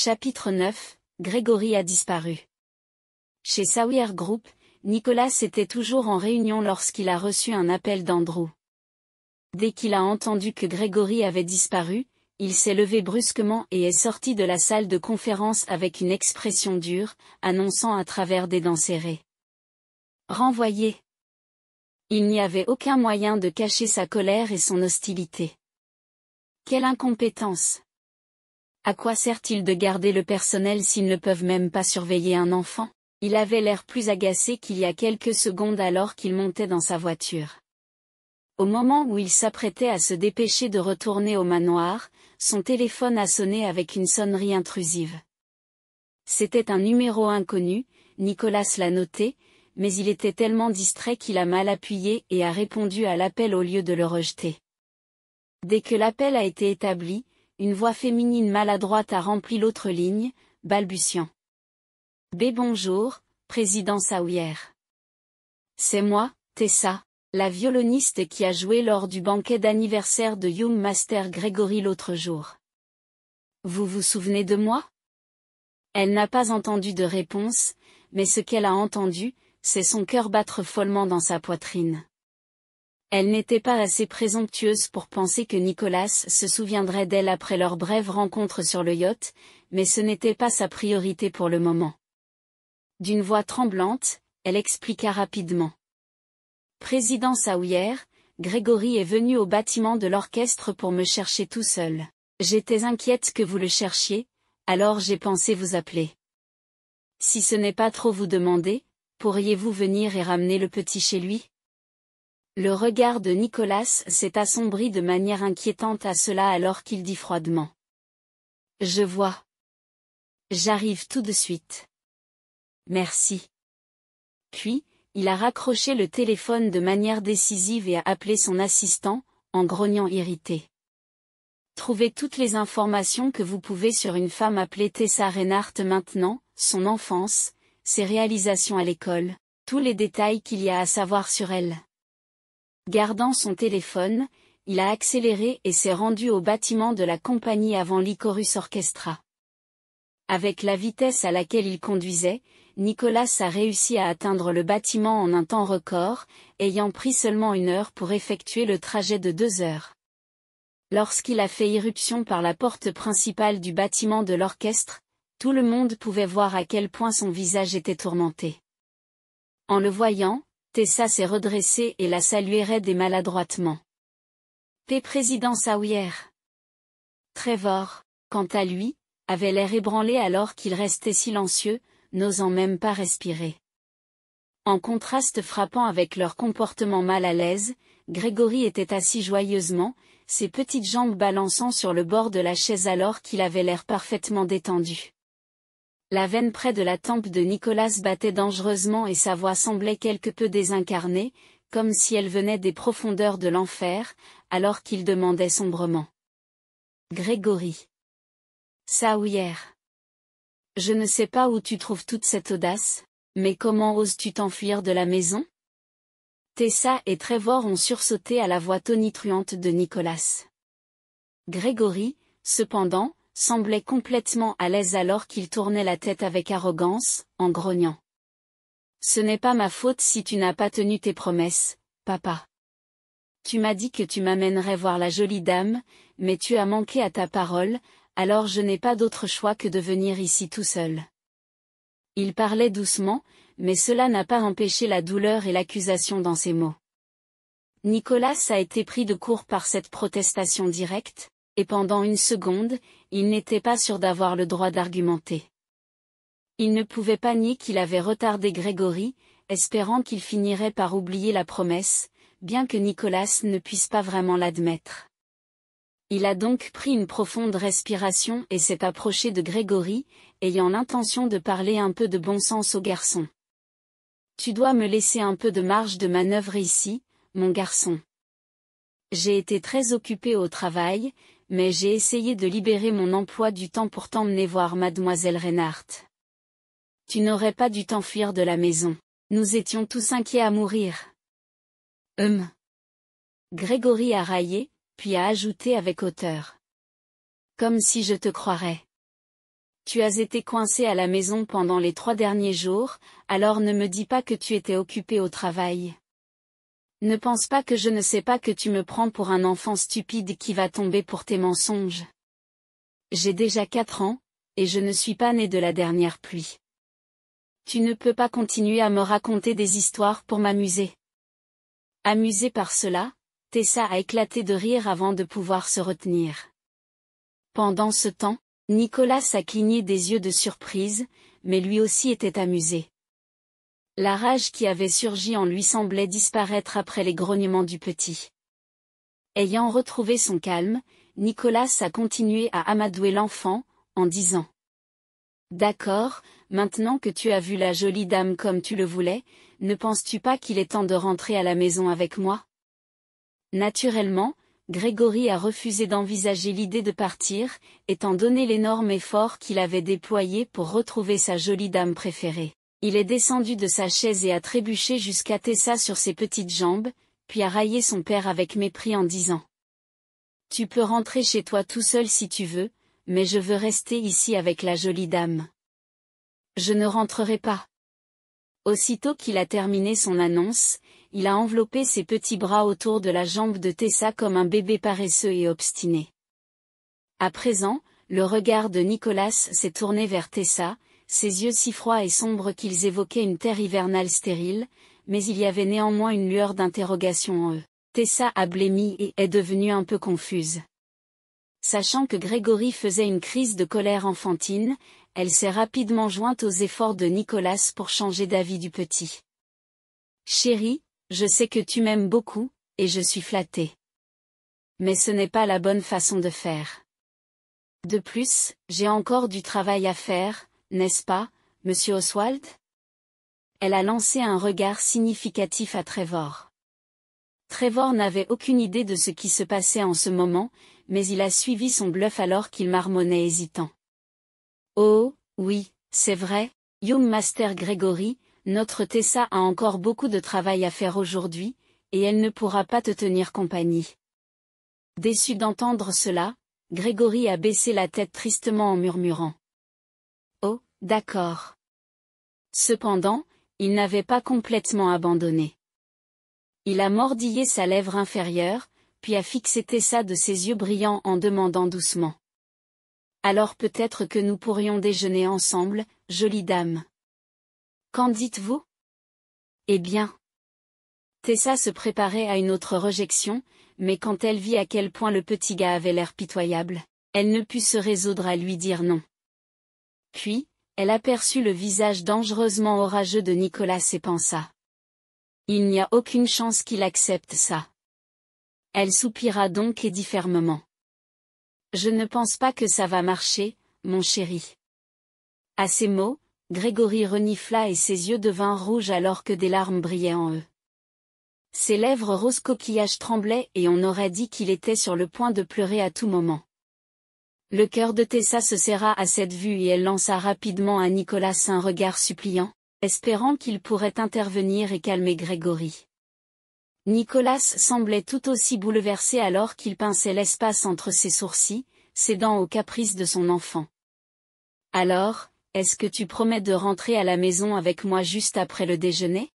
Chapitre 9 Grégory a disparu. Chez Sawyer Group, Nicolas était toujours en réunion lorsqu'il a reçu un appel d'Andrew. Dès qu'il a entendu que Grégory avait disparu, il s'est levé brusquement et est sorti de la salle de conférence avec une expression dure, annonçant à travers des dents serrées. Renvoyé. Il n'y avait aucun moyen de cacher sa colère et son hostilité. Quelle incompétence. À quoi sert-il de garder le personnel s'ils ne peuvent même pas surveiller un enfant Il avait l'air plus agacé qu'il y a quelques secondes alors qu'il montait dans sa voiture. Au moment où il s'apprêtait à se dépêcher de retourner au manoir, son téléphone a sonné avec une sonnerie intrusive. C'était un numéro inconnu, Nicolas l'a noté, mais il était tellement distrait qu'il a mal appuyé et a répondu à l'appel au lieu de le rejeter. Dès que l'appel a été établi, une voix féminine maladroite a rempli l'autre ligne, balbutiant. B bonjour, président Saouyer. C'est moi, Tessa, la violoniste qui a joué lors du banquet d'anniversaire de Young Master Gregory l'autre jour. Vous vous souvenez de moi Elle n'a pas entendu de réponse, mais ce qu'elle a entendu, c'est son cœur battre follement dans sa poitrine. Elle n'était pas assez présomptueuse pour penser que Nicolas se souviendrait d'elle après leur brève rencontre sur le yacht, mais ce n'était pas sa priorité pour le moment. D'une voix tremblante, elle expliqua rapidement. Président saouyère Grégory est venu au bâtiment de l'orchestre pour me chercher tout seul. J'étais inquiète que vous le cherchiez, alors j'ai pensé vous appeler. Si ce n'est pas trop vous demander, pourriez-vous venir et ramener le petit chez lui le regard de Nicolas s'est assombri de manière inquiétante à cela alors qu'il dit froidement. Je vois. J'arrive tout de suite. Merci. Puis, il a raccroché le téléphone de manière décisive et a appelé son assistant, en grognant irrité. Trouvez toutes les informations que vous pouvez sur une femme appelée Tessa Reinhardt maintenant, son enfance, ses réalisations à l'école, tous les détails qu'il y a à savoir sur elle. Gardant son téléphone, il a accéléré et s'est rendu au bâtiment de la compagnie avant l'Icorus Orchestra. Avec la vitesse à laquelle il conduisait, Nicolas a réussi à atteindre le bâtiment en un temps record, ayant pris seulement une heure pour effectuer le trajet de deux heures. Lorsqu'il a fait irruption par la porte principale du bâtiment de l'orchestre, tout le monde pouvait voir à quel point son visage était tourmenté. En le voyant, Tessa s'est redressée et la saluerait des et maladroitement. P. Président Sawyer. Trevor, quant à lui, avait l'air ébranlé alors qu'il restait silencieux, n'osant même pas respirer. En contraste frappant avec leur comportement mal à l'aise, Grégory était assis joyeusement, ses petites jambes balançant sur le bord de la chaise alors qu'il avait l'air parfaitement détendu. La veine près de la tempe de Nicolas battait dangereusement et sa voix semblait quelque peu désincarnée, comme si elle venait des profondeurs de l'enfer, alors qu'il demandait sombrement. Grégory. hier Je ne sais pas où tu trouves toute cette audace, mais comment oses-tu t'enfuir de la maison Tessa et Trevor ont sursauté à la voix tonitruante de Nicolas. Grégory, cependant, semblait complètement à l'aise alors qu'il tournait la tête avec arrogance, en grognant. Ce n'est pas ma faute si tu n'as pas tenu tes promesses, papa. Tu m'as dit que tu m'amènerais voir la jolie dame, mais tu as manqué à ta parole, alors je n'ai pas d'autre choix que de venir ici tout seul. Il parlait doucement, mais cela n'a pas empêché la douleur et l'accusation dans ses mots. Nicolas a été pris de court par cette protestation directe, et pendant une seconde, il n'était pas sûr d'avoir le droit d'argumenter. Il ne pouvait pas nier qu'il avait retardé Grégory, espérant qu'il finirait par oublier la promesse, bien que Nicolas ne puisse pas vraiment l'admettre. Il a donc pris une profonde respiration et s'est approché de Grégory, ayant l'intention de parler un peu de bon sens au garçon. Tu dois me laisser un peu de marge de manœuvre ici, mon garçon. J'ai été très occupé au travail, mais j'ai essayé de libérer mon emploi du temps pour t'emmener voir mademoiselle Reinhardt. Tu n'aurais pas dû t'enfuir de la maison. Nous étions tous inquiets à mourir. Hum. Grégory a raillé, puis a ajouté avec hauteur. Comme si je te croirais. Tu as été coincé à la maison pendant les trois derniers jours, alors ne me dis pas que tu étais occupé au travail. Ne pense pas que je ne sais pas que tu me prends pour un enfant stupide qui va tomber pour tes mensonges. J'ai déjà quatre ans, et je ne suis pas né de la dernière pluie. Tu ne peux pas continuer à me raconter des histoires pour m'amuser. Amusée par cela, Tessa a éclaté de rire avant de pouvoir se retenir. Pendant ce temps, Nicolas a cligné des yeux de surprise, mais lui aussi était amusé. La rage qui avait surgi en lui semblait disparaître après les grognements du petit. Ayant retrouvé son calme, Nicolas a continué à amadouer l'enfant, en disant « D'accord, maintenant que tu as vu la jolie dame comme tu le voulais, ne penses-tu pas qu'il est temps de rentrer à la maison avec moi ?» Naturellement, Grégory a refusé d'envisager l'idée de partir, étant donné l'énorme effort qu'il avait déployé pour retrouver sa jolie dame préférée. Il est descendu de sa chaise et a trébuché jusqu'à Tessa sur ses petites jambes, puis a raillé son père avec mépris en disant ⁇ Tu peux rentrer chez toi tout seul si tu veux, mais je veux rester ici avec la jolie dame. Je ne rentrerai pas. ⁇ Aussitôt qu'il a terminé son annonce, il a enveloppé ses petits bras autour de la jambe de Tessa comme un bébé paresseux et obstiné. À présent, le regard de Nicolas s'est tourné vers Tessa, ses yeux si froids et sombres qu'ils évoquaient une terre hivernale stérile, mais il y avait néanmoins une lueur d'interrogation en eux. Tessa a blémi et est devenue un peu confuse. Sachant que Grégory faisait une crise de colère enfantine, elle s'est rapidement jointe aux efforts de Nicolas pour changer d'avis du petit. Chérie, je sais que tu m'aimes beaucoup, et je suis flattée. Mais ce n'est pas la bonne façon de faire. De plus, j'ai encore du travail à faire, n'est-ce pas, monsieur Oswald Elle a lancé un regard significatif à Trevor. Trevor n'avait aucune idée de ce qui se passait en ce moment, mais il a suivi son bluff alors qu'il marmonnait hésitant. Oh, oui, c'est vrai, Young Master Gregory, notre Tessa a encore beaucoup de travail à faire aujourd'hui, et elle ne pourra pas te tenir compagnie. Déçu d'entendre cela, Gregory a baissé la tête tristement en murmurant. D'accord. Cependant, il n'avait pas complètement abandonné. Il a mordillé sa lèvre inférieure, puis a fixé Tessa de ses yeux brillants en demandant doucement. Alors peut-être que nous pourrions déjeuner ensemble, jolie dame. Qu'en dites-vous Eh bien. Tessa se préparait à une autre rejection, mais quand elle vit à quel point le petit gars avait l'air pitoyable, elle ne put se résoudre à lui dire non. Puis, elle aperçut le visage dangereusement orageux de Nicolas et pensa. Il n'y a aucune chance qu'il accepte ça. Elle soupira donc et dit fermement. Je ne pense pas que ça va marcher, mon chéri. À ces mots, Grégory renifla et ses yeux devinrent rouges alors que des larmes brillaient en eux. Ses lèvres rose coquillages tremblaient et on aurait dit qu'il était sur le point de pleurer à tout moment. Le cœur de Tessa se serra à cette vue et elle lança rapidement à Nicolas un regard suppliant, espérant qu'il pourrait intervenir et calmer Grégory. Nicolas semblait tout aussi bouleversé alors qu'il pinçait l'espace entre ses sourcils, cédant aux caprices de son enfant. Alors, est-ce que tu promets de rentrer à la maison avec moi juste après le déjeuner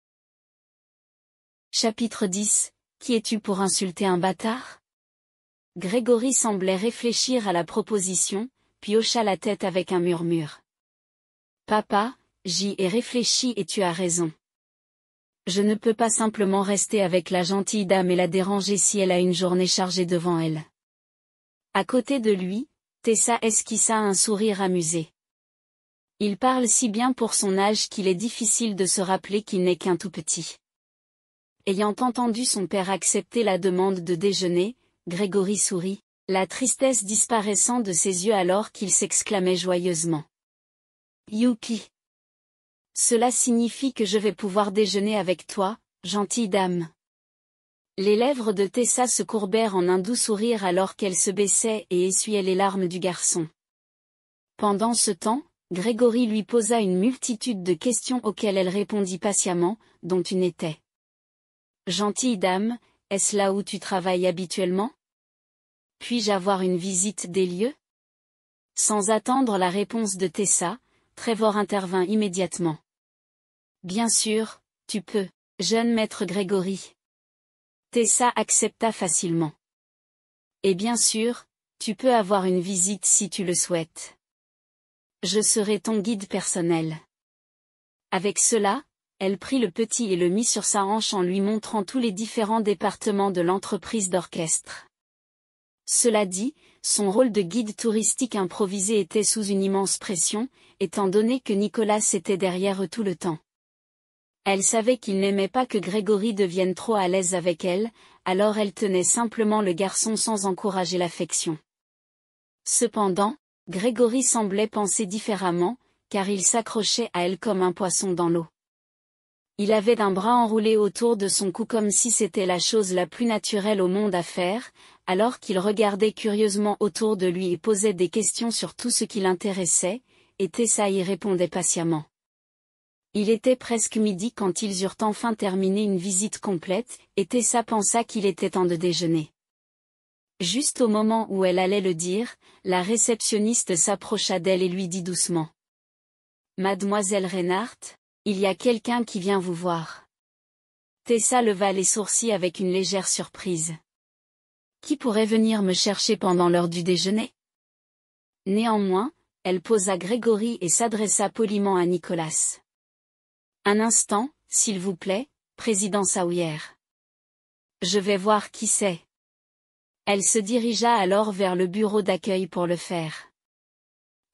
Chapitre 10 Qui es-tu pour insulter un bâtard Grégory semblait réfléchir à la proposition, puis hocha la tête avec un murmure. Papa, j'y ai réfléchi et tu as raison. Je ne peux pas simplement rester avec la gentille dame et la déranger si elle a une journée chargée devant elle. À côté de lui, Tessa esquissa un sourire amusé. Il parle si bien pour son âge qu'il est difficile de se rappeler qu'il n'est qu'un tout petit. Ayant entendu son père accepter la demande de déjeuner, Grégory sourit, la tristesse disparaissant de ses yeux alors qu'il s'exclamait joyeusement. Yuki. Cela signifie que je vais pouvoir déjeuner avec toi, gentille dame. Les lèvres de Tessa se courbèrent en un doux sourire alors qu'elle se baissait et essuyait les larmes du garçon. Pendant ce temps, Grégory lui posa une multitude de questions auxquelles elle répondit patiemment, dont une était. Gentille dame, est-ce là où tu travailles habituellement Puis-je avoir une visite des lieux Sans attendre la réponse de Tessa, Trevor intervint immédiatement. Bien sûr, tu peux, jeune maître Grégory. Tessa accepta facilement. Et bien sûr, tu peux avoir une visite si tu le souhaites. Je serai ton guide personnel. Avec cela, elle prit le petit et le mit sur sa hanche en lui montrant tous les différents départements de l'entreprise d'orchestre. Cela dit, son rôle de guide touristique improvisé était sous une immense pression, étant donné que Nicolas était derrière eux tout le temps. Elle savait qu'il n'aimait pas que Grégory devienne trop à l'aise avec elle, alors elle tenait simplement le garçon sans encourager l'affection. Cependant, Grégory semblait penser différemment, car il s'accrochait à elle comme un poisson dans l'eau. Il avait d'un bras enroulé autour de son cou comme si c'était la chose la plus naturelle au monde à faire, alors qu'il regardait curieusement autour de lui et posait des questions sur tout ce qui l'intéressait, et Tessa y répondait patiemment. Il était presque midi quand ils eurent enfin terminé une visite complète, et Tessa pensa qu'il était temps de déjeuner. Juste au moment où elle allait le dire, la réceptionniste s'approcha d'elle et lui dit doucement. Mademoiselle Reinhardt il y a quelqu'un qui vient vous voir. Tessa leva les sourcils avec une légère surprise. Qui pourrait venir me chercher pendant l'heure du déjeuner Néanmoins, elle posa Grégory et s'adressa poliment à Nicolas. Un instant, s'il vous plaît, président Sawyer. Je vais voir qui c'est. Elle se dirigea alors vers le bureau d'accueil pour le faire.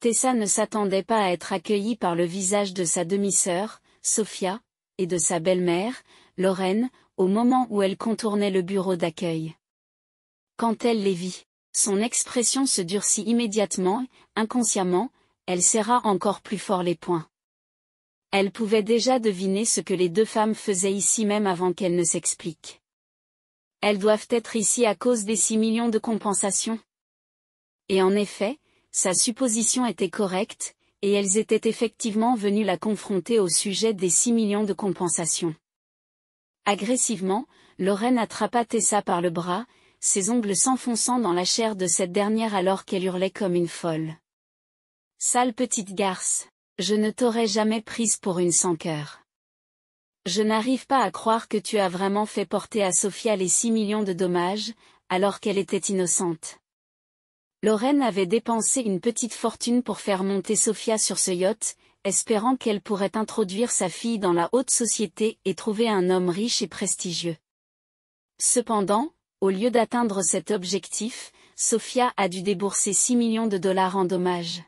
Tessa ne s'attendait pas à être accueillie par le visage de sa demi-sœur, Sophia, et de sa belle-mère, Lorraine, au moment où elle contournait le bureau d'accueil. Quand elle les vit, son expression se durcit immédiatement, inconsciemment, elle serra encore plus fort les poings. Elle pouvait déjà deviner ce que les deux femmes faisaient ici même avant qu'elles ne s'expliquent. Elles doivent être ici à cause des six millions de compensations. Et en effet, sa supposition était correcte, et elles étaient effectivement venues la confronter au sujet des six millions de compensation. Agressivement, Lorraine attrapa Tessa par le bras, ses ongles s'enfonçant dans la chair de cette dernière alors qu'elle hurlait comme une folle. Sale petite garce, je ne t'aurais jamais prise pour une sans cœur. Je n'arrive pas à croire que tu as vraiment fait porter à Sophia les six millions de dommages, alors qu'elle était innocente. Lorraine avait dépensé une petite fortune pour faire monter Sofia sur ce yacht, espérant qu'elle pourrait introduire sa fille dans la haute société et trouver un homme riche et prestigieux. Cependant, au lieu d'atteindre cet objectif, Sofia a dû débourser 6 millions de dollars en dommages.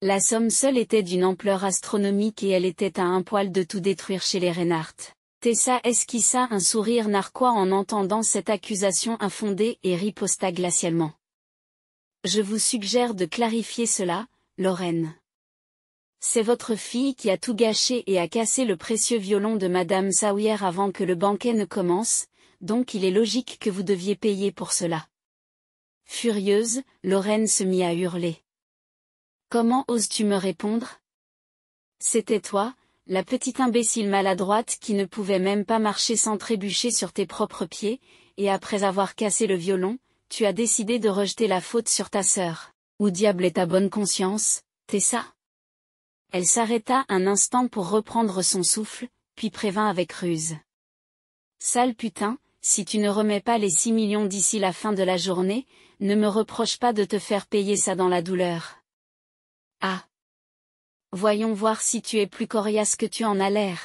La somme seule était d'une ampleur astronomique et elle était à un poil de tout détruire chez les Reinhardt. Tessa esquissa un sourire narquois en entendant cette accusation infondée et riposta glacialement. Je vous suggère de clarifier cela, Lorraine. C'est votre fille qui a tout gâché et a cassé le précieux violon de Madame Sawyer avant que le banquet ne commence, donc il est logique que vous deviez payer pour cela. Furieuse, Lorraine se mit à hurler. Comment oses-tu me répondre C'était toi, la petite imbécile maladroite qui ne pouvait même pas marcher sans trébucher sur tes propres pieds, et après avoir cassé le violon, tu as décidé de rejeter la faute sur ta sœur. Où diable est ta bonne conscience, Tessa Elle s'arrêta un instant pour reprendre son souffle, puis prévint avec ruse. Sale putain, si tu ne remets pas les six millions d'ici la fin de la journée, ne me reproche pas de te faire payer ça dans la douleur. Ah Voyons voir si tu es plus coriace que tu en as l'air.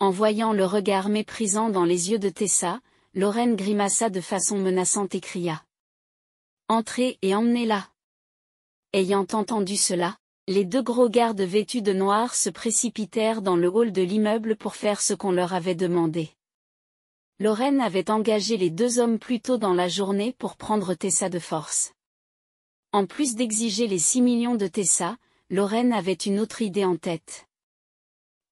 En voyant le regard méprisant dans les yeux de Tessa, Lorraine grimaça de façon menaçante et cria. Entrez et emmenez-la. Ayant entendu cela, les deux gros gardes vêtus de noir se précipitèrent dans le hall de l'immeuble pour faire ce qu'on leur avait demandé. Lorraine avait engagé les deux hommes plus tôt dans la journée pour prendre Tessa de force. En plus d'exiger les six millions de Tessa, Lorraine avait une autre idée en tête.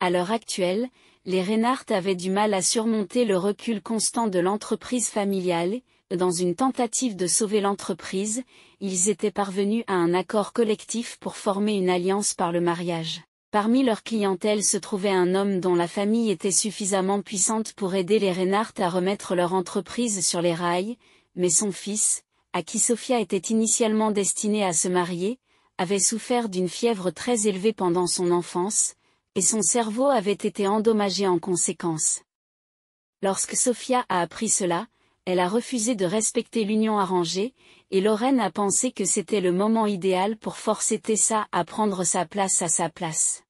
À l'heure actuelle, les Reinhardt avaient du mal à surmonter le recul constant de l'entreprise familiale, dans une tentative de sauver l'entreprise, ils étaient parvenus à un accord collectif pour former une alliance par le mariage. Parmi leur clientèle se trouvait un homme dont la famille était suffisamment puissante pour aider les Reinhardt à remettre leur entreprise sur les rails, mais son fils, à qui Sophia était initialement destinée à se marier, avait souffert d'une fièvre très élevée pendant son enfance, et son cerveau avait été endommagé en conséquence. Lorsque Sophia a appris cela, elle a refusé de respecter l'union arrangée, et Lorraine a pensé que c'était le moment idéal pour forcer Tessa à prendre sa place à sa place.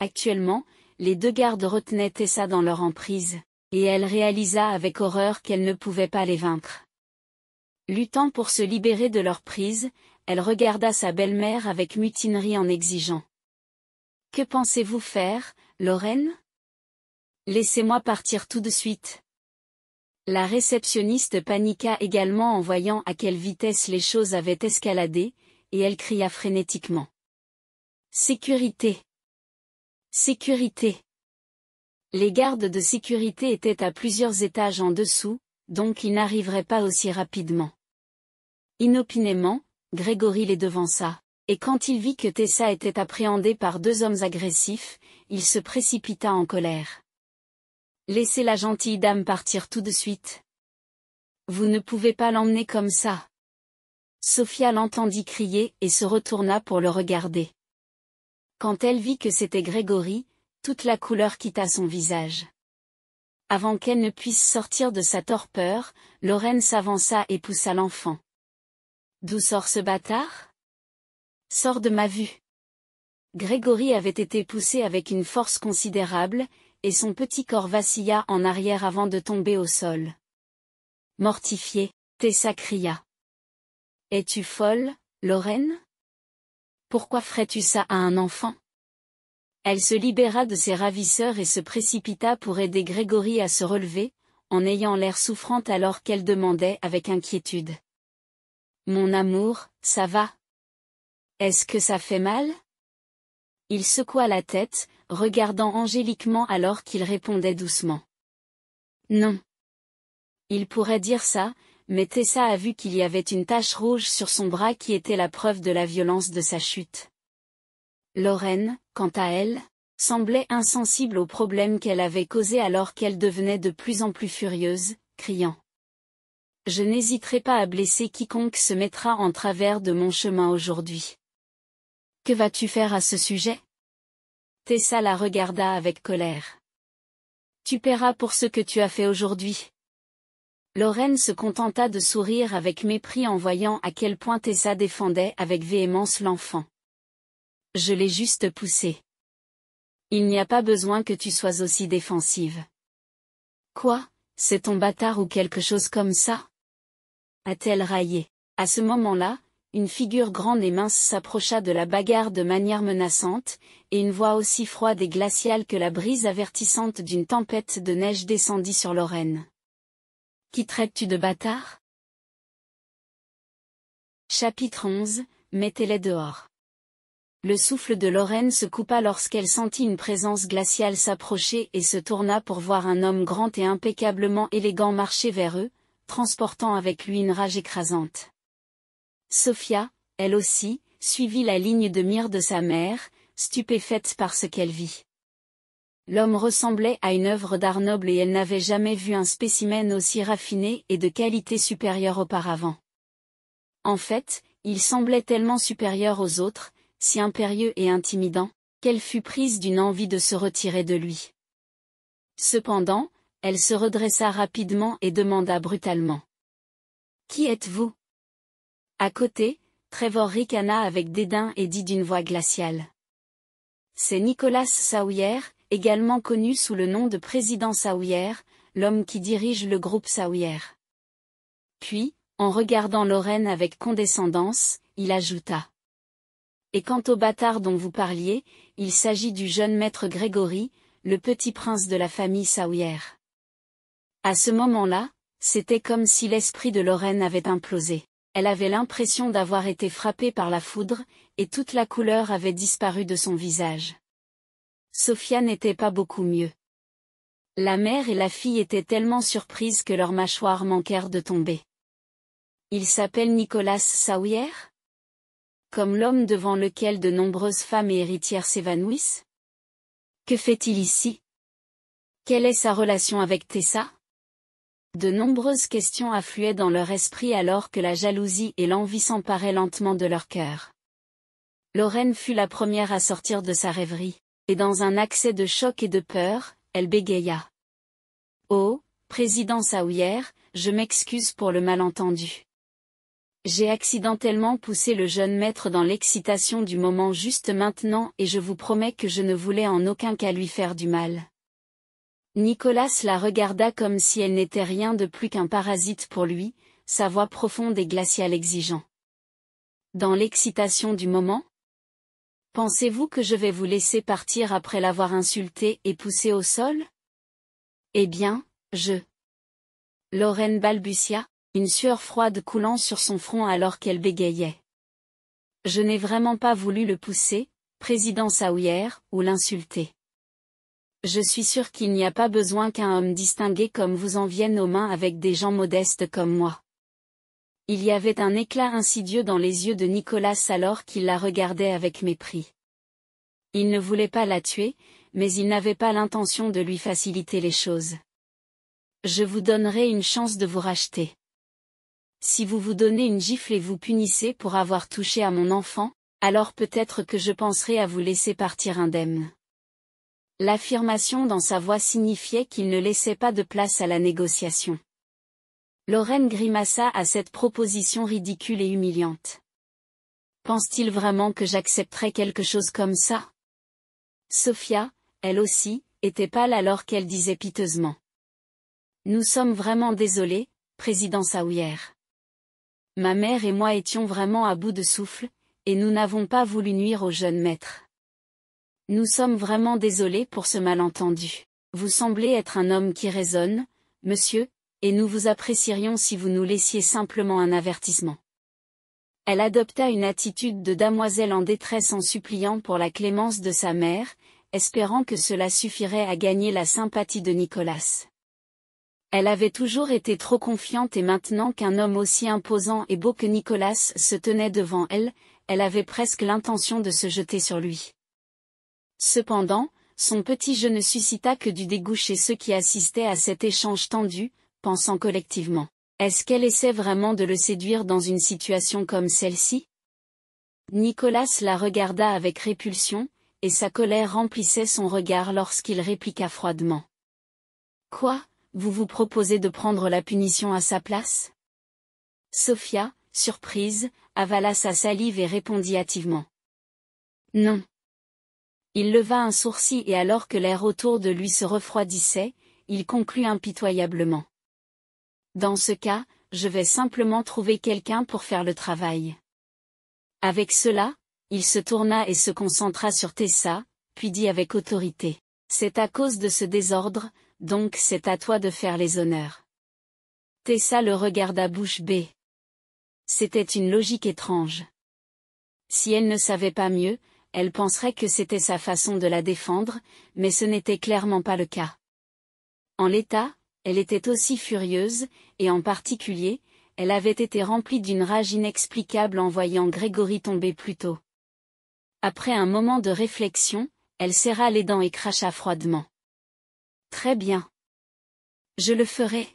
Actuellement, les deux gardes retenaient Tessa dans leur emprise, et elle réalisa avec horreur qu'elle ne pouvait pas les vaincre. Luttant pour se libérer de leur prise, elle regarda sa belle-mère avec mutinerie en exigeant que pensez-vous faire, Lorraine Laissez-moi partir tout de suite. La réceptionniste paniqua également en voyant à quelle vitesse les choses avaient escaladé, et elle cria frénétiquement. Sécurité. Sécurité. Les gardes de sécurité étaient à plusieurs étages en dessous, donc ils n'arriveraient pas aussi rapidement. Inopinément, Grégory les devança. Et quand il vit que Tessa était appréhendée par deux hommes agressifs, il se précipita en colère. Laissez la gentille dame partir tout de suite. Vous ne pouvez pas l'emmener comme ça. Sophia l'entendit crier et se retourna pour le regarder. Quand elle vit que c'était Grégory, toute la couleur quitta son visage. Avant qu'elle ne puisse sortir de sa torpeur, Lorraine s'avança et poussa l'enfant. D'où sort ce bâtard Sors de ma vue. Grégory avait été poussé avec une force considérable, et son petit corps vacilla en arrière avant de tomber au sol. Mortifié, Tessa cria. Es-tu folle, Lorraine Pourquoi ferais-tu ça à un enfant Elle se libéra de ses ravisseurs et se précipita pour aider Grégory à se relever, en ayant l'air souffrante alors qu'elle demandait avec inquiétude. Mon amour, ça va est-ce que ça fait mal Il secoua la tête, regardant angéliquement alors qu'il répondait doucement. Non. Il pourrait dire ça, mais Tessa a vu qu'il y avait une tache rouge sur son bras qui était la preuve de la violence de sa chute. Lorraine, quant à elle, semblait insensible au problème qu'elle avait causé alors qu'elle devenait de plus en plus furieuse, criant. Je n'hésiterai pas à blesser quiconque se mettra en travers de mon chemin aujourd'hui. Que vas-tu faire à ce sujet Tessa la regarda avec colère. Tu paieras pour ce que tu as fait aujourd'hui. Lorraine se contenta de sourire avec mépris en voyant à quel point Tessa défendait avec véhémence l'enfant. Je l'ai juste poussé. Il n'y a pas besoin que tu sois aussi défensive. Quoi, c'est ton bâtard ou quelque chose comme ça a-t-elle raillé À ce moment-là, une figure grande et mince s'approcha de la bagarre de manière menaçante, et une voix aussi froide et glaciale que la brise avertissante d'une tempête de neige descendit sur Lorraine. Qui traites-tu de bâtard Chapitre 11 Mettez-les dehors. Le souffle de Lorraine se coupa lorsqu'elle sentit une présence glaciale s'approcher et se tourna pour voir un homme grand et impeccablement élégant marcher vers eux, transportant avec lui une rage écrasante. Sophia, elle aussi, suivit la ligne de mire de sa mère, stupéfaite par ce qu'elle vit. L'homme ressemblait à une œuvre d'art noble et elle n'avait jamais vu un spécimen aussi raffiné et de qualité supérieure auparavant. En fait, il semblait tellement supérieur aux autres, si impérieux et intimidant, qu'elle fut prise d'une envie de se retirer de lui. Cependant, elle se redressa rapidement et demanda brutalement. Qui êtes-vous à côté, Trevor ricana avec dédain et dit d'une voix glaciale. C'est Nicolas Saouyer, également connu sous le nom de président Saouyer, l'homme qui dirige le groupe Saouyer. Puis, en regardant Lorraine avec condescendance, il ajouta. Et quant au bâtard dont vous parliez, il s'agit du jeune maître Grégory, le petit prince de la famille Saouyer. À ce moment-là, c'était comme si l'esprit de Lorraine avait implosé elle avait l'impression d'avoir été frappée par la foudre, et toute la couleur avait disparu de son visage. Sophia n'était pas beaucoup mieux. La mère et la fille étaient tellement surprises que leurs mâchoires manquèrent de tomber. Il s'appelle Nicolas Sawyer Comme l'homme devant lequel de nombreuses femmes et héritières s'évanouissent Que fait-il ici Quelle est sa relation avec Tessa de nombreuses questions affluaient dans leur esprit alors que la jalousie et l'envie s'emparaient lentement de leur cœur. Lorraine fut la première à sortir de sa rêverie, et dans un accès de choc et de peur, elle bégaya. Oh, président Saouillère, je m'excuse pour le malentendu. J'ai accidentellement poussé le jeune maître dans l'excitation du moment juste maintenant et je vous promets que je ne voulais en aucun cas lui faire du mal. Nicolas la regarda comme si elle n'était rien de plus qu'un parasite pour lui, sa voix profonde et glaciale exigeant. Dans l'excitation du moment Pensez-vous que je vais vous laisser partir après l'avoir insulté et poussé au sol Eh bien, je... Lorraine balbutia, une sueur froide coulant sur son front alors qu'elle bégayait. Je n'ai vraiment pas voulu le pousser, président Sawyer, ou l'insulter. Je suis sûr qu'il n'y a pas besoin qu'un homme distingué comme vous en vienne aux mains avec des gens modestes comme moi. Il y avait un éclat insidieux dans les yeux de Nicolas alors qu'il la regardait avec mépris. Il ne voulait pas la tuer, mais il n'avait pas l'intention de lui faciliter les choses. Je vous donnerai une chance de vous racheter. Si vous vous donnez une gifle et vous punissez pour avoir touché à mon enfant, alors peut-être que je penserai à vous laisser partir indemne. L'affirmation dans sa voix signifiait qu'il ne laissait pas de place à la négociation. Lorraine grimaça à cette proposition ridicule et humiliante. Pense-t-il vraiment que j'accepterais quelque chose comme ça Sophia, elle aussi, était pâle alors qu'elle disait piteusement. Nous sommes vraiment désolés, président Saouyer. Ma mère et moi étions vraiment à bout de souffle, et nous n'avons pas voulu nuire au jeune maître. Nous sommes vraiment désolés pour ce malentendu. Vous semblez être un homme qui raisonne, monsieur, et nous vous apprécierions si vous nous laissiez simplement un avertissement. Elle adopta une attitude de damoiselle en détresse en suppliant pour la clémence de sa mère, espérant que cela suffirait à gagner la sympathie de Nicolas. Elle avait toujours été trop confiante et maintenant qu'un homme aussi imposant et beau que Nicolas se tenait devant elle, elle avait presque l'intention de se jeter sur lui. Cependant, son petit jeu ne suscita que du dégoût chez ceux qui assistaient à cet échange tendu, pensant collectivement. Est-ce qu'elle essaie vraiment de le séduire dans une situation comme celle-ci Nicolas la regarda avec répulsion, et sa colère remplissait son regard lorsqu'il répliqua froidement. Quoi, vous vous proposez de prendre la punition à sa place Sophia, surprise, avala sa salive et répondit hâtivement. Non. Il leva un sourcil et alors que l'air autour de lui se refroidissait, il conclut impitoyablement. Dans ce cas, je vais simplement trouver quelqu'un pour faire le travail. Avec cela, il se tourna et se concentra sur Tessa, puis dit avec autorité. C'est à cause de ce désordre, donc c'est à toi de faire les honneurs. Tessa le regarda bouche bée. C'était une logique étrange. Si elle ne savait pas mieux, elle penserait que c'était sa façon de la défendre, mais ce n'était clairement pas le cas. En l'état, elle était aussi furieuse, et en particulier, elle avait été remplie d'une rage inexplicable en voyant Grégory tomber plus tôt. Après un moment de réflexion, elle serra les dents et cracha froidement. Très bien. Je le ferai.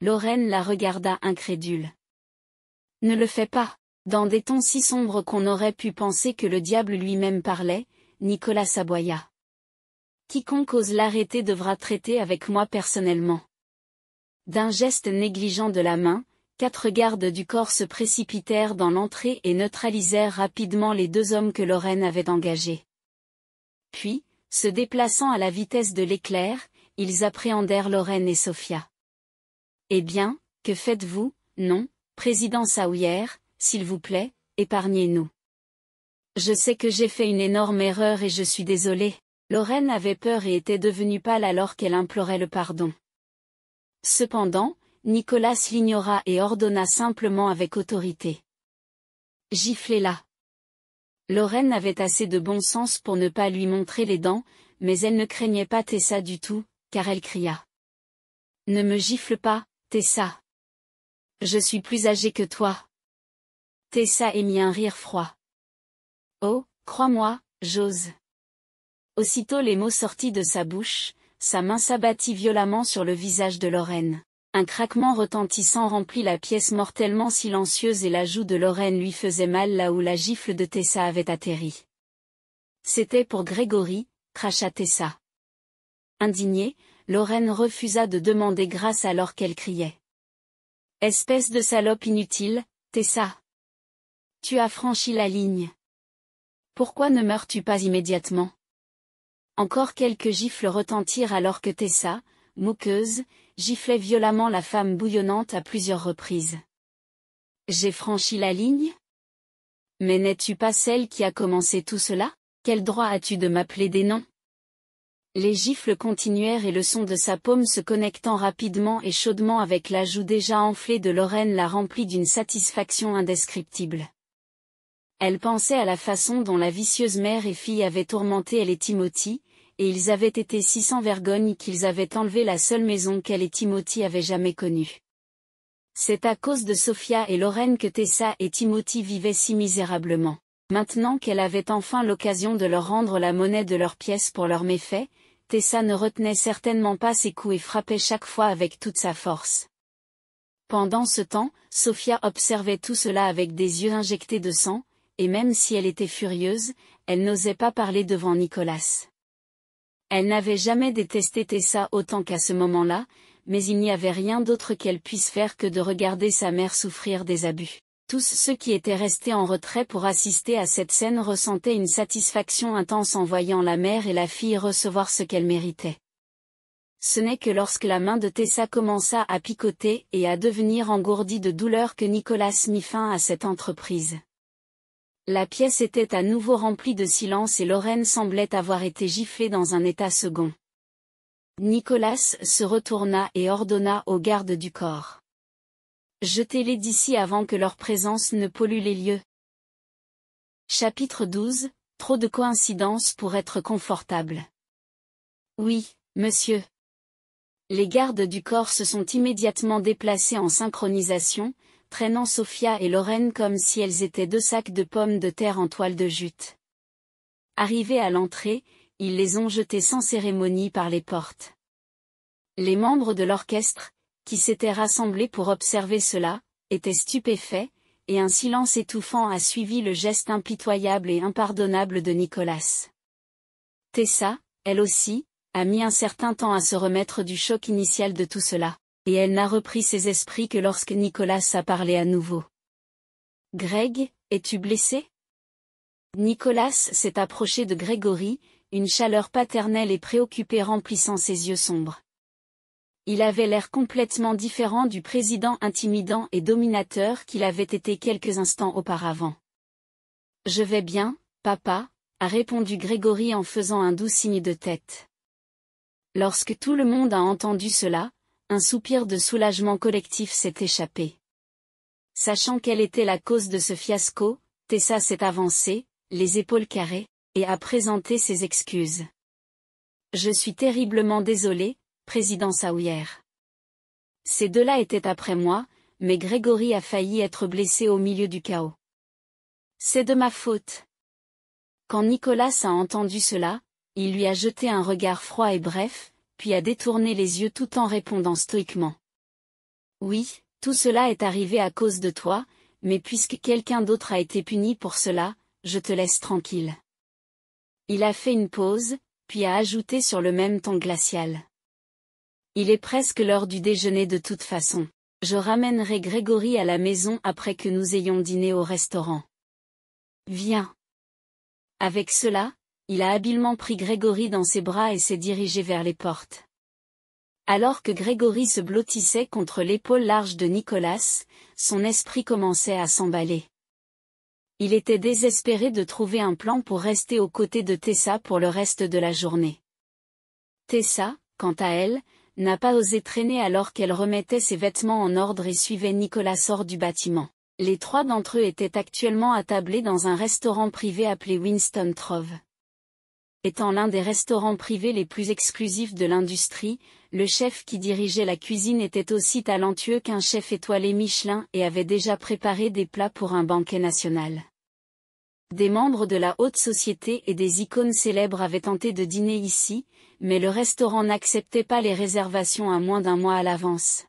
Lorraine la regarda incrédule. Ne le fais pas. Dans des tons si sombres qu'on aurait pu penser que le diable lui-même parlait, Nicolas s'aboya. « Quiconque ose l'arrêter devra traiter avec moi personnellement. D'un geste négligent de la main, quatre gardes du corps se précipitèrent dans l'entrée et neutralisèrent rapidement les deux hommes que Lorraine avait engagés. Puis, se déplaçant à la vitesse de l'éclair, ils appréhendèrent Lorraine et Sophia. Eh bien, que faites-vous, non, président s'il vous plaît, épargnez-nous. Je sais que j'ai fait une énorme erreur et je suis désolée. Lorraine avait peur et était devenue pâle alors qu'elle implorait le pardon. Cependant, Nicolas l'ignora et ordonna simplement avec autorité. Giflez-la. Lorraine avait assez de bon sens pour ne pas lui montrer les dents, mais elle ne craignait pas Tessa du tout, car elle cria. Ne me gifle pas, Tessa. Je suis plus âgée que toi. Tessa émit un rire froid. Oh, crois-moi, j'ose. Aussitôt les mots sortis de sa bouche, sa main s'abattit violemment sur le visage de Lorraine. Un craquement retentissant remplit la pièce mortellement silencieuse et la joue de Lorraine lui faisait mal là où la gifle de Tessa avait atterri. C'était pour Grégory, cracha Tessa. Indignée, Lorraine refusa de demander grâce alors qu'elle criait. Espèce de salope inutile, Tessa. Tu as franchi la ligne. Pourquoi ne meurs-tu pas immédiatement Encore quelques gifles retentirent alors que Tessa, moqueuse, giflait violemment la femme bouillonnante à plusieurs reprises. J'ai franchi la ligne Mais n'es-tu pas celle qui a commencé tout cela Quel droit as-tu de m'appeler des noms Les gifles continuèrent et le son de sa paume se connectant rapidement et chaudement avec la joue déjà enflée de Lorraine la remplit d'une satisfaction indescriptible. Elle pensait à la façon dont la vicieuse mère et fille avaient tourmenté elle et Timothy, et ils avaient été si sans vergogne qu'ils avaient enlevé la seule maison qu'elle et Timothy avaient jamais connue. C'est à cause de Sophia et Lorraine que Tessa et Timothy vivaient si misérablement. Maintenant qu'elle avait enfin l'occasion de leur rendre la monnaie de leurs pièces pour leurs méfaits, Tessa ne retenait certainement pas ses coups et frappait chaque fois avec toute sa force. Pendant ce temps, Sophia observait tout cela avec des yeux injectés de sang, et même si elle était furieuse, elle n'osait pas parler devant Nicolas. Elle n'avait jamais détesté Tessa autant qu'à ce moment-là, mais il n'y avait rien d'autre qu'elle puisse faire que de regarder sa mère souffrir des abus. Tous ceux qui étaient restés en retrait pour assister à cette scène ressentaient une satisfaction intense en voyant la mère et la fille recevoir ce qu'elles méritaient. Ce n'est que lorsque la main de Tessa commença à picoter et à devenir engourdie de douleur que Nicolas mit fin à cette entreprise. La pièce était à nouveau remplie de silence et Lorraine semblait avoir été giflée dans un état second. Nicolas se retourna et ordonna aux gardes du corps. Jetez-les d'ici avant que leur présence ne pollue les lieux. Chapitre 12 Trop de coïncidences pour être confortable. Oui, monsieur. Les gardes du corps se sont immédiatement déplacés en synchronisation, traînant Sophia et Lorraine comme si elles étaient deux sacs de pommes de terre en toile de jute. Arrivés à l'entrée, ils les ont jetés sans cérémonie par les portes. Les membres de l'orchestre, qui s'étaient rassemblés pour observer cela, étaient stupéfaits, et un silence étouffant a suivi le geste impitoyable et impardonnable de Nicolas. Tessa, elle aussi, a mis un certain temps à se remettre du choc initial de tout cela et elle n'a repris ses esprits que lorsque Nicolas a parlé à nouveau. Greg, es-tu blessé Nicolas s'est approché de Grégory, une chaleur paternelle et préoccupée remplissant ses yeux sombres. Il avait l'air complètement différent du président intimidant et dominateur qu'il avait été quelques instants auparavant. Je vais bien, papa, a répondu Grégory en faisant un doux signe de tête. Lorsque tout le monde a entendu cela, un soupir de soulagement collectif s'est échappé. Sachant quelle était la cause de ce fiasco, Tessa s'est avancée, les épaules carrées, et a présenté ses excuses. Je suis terriblement désolée, président Sawyer. Ces deux-là étaient après moi, mais Grégory a failli être blessé au milieu du chaos. C'est de ma faute. Quand Nicolas a entendu cela, il lui a jeté un regard froid et bref, puis a détourné les yeux tout en répondant stoïquement. Oui, tout cela est arrivé à cause de toi, mais puisque quelqu'un d'autre a été puni pour cela, je te laisse tranquille. Il a fait une pause, puis a ajouté sur le même ton glacial. Il est presque l'heure du déjeuner de toute façon. Je ramènerai Grégory à la maison après que nous ayons dîné au restaurant. Viens. Avec cela, il a habilement pris Grégory dans ses bras et s'est dirigé vers les portes. Alors que Grégory se blottissait contre l'épaule large de Nicolas, son esprit commençait à s'emballer. Il était désespéré de trouver un plan pour rester aux côtés de Tessa pour le reste de la journée. Tessa, quant à elle, n'a pas osé traîner alors qu'elle remettait ses vêtements en ordre et suivait Nicolas hors du bâtiment. Les trois d'entre eux étaient actuellement attablés dans un restaurant privé appelé Winston Trove. Étant l'un des restaurants privés les plus exclusifs de l'industrie, le chef qui dirigeait la cuisine était aussi talentueux qu'un chef étoilé Michelin et avait déjà préparé des plats pour un banquet national. Des membres de la haute société et des icônes célèbres avaient tenté de dîner ici, mais le restaurant n'acceptait pas les réservations à moins d'un mois à l'avance.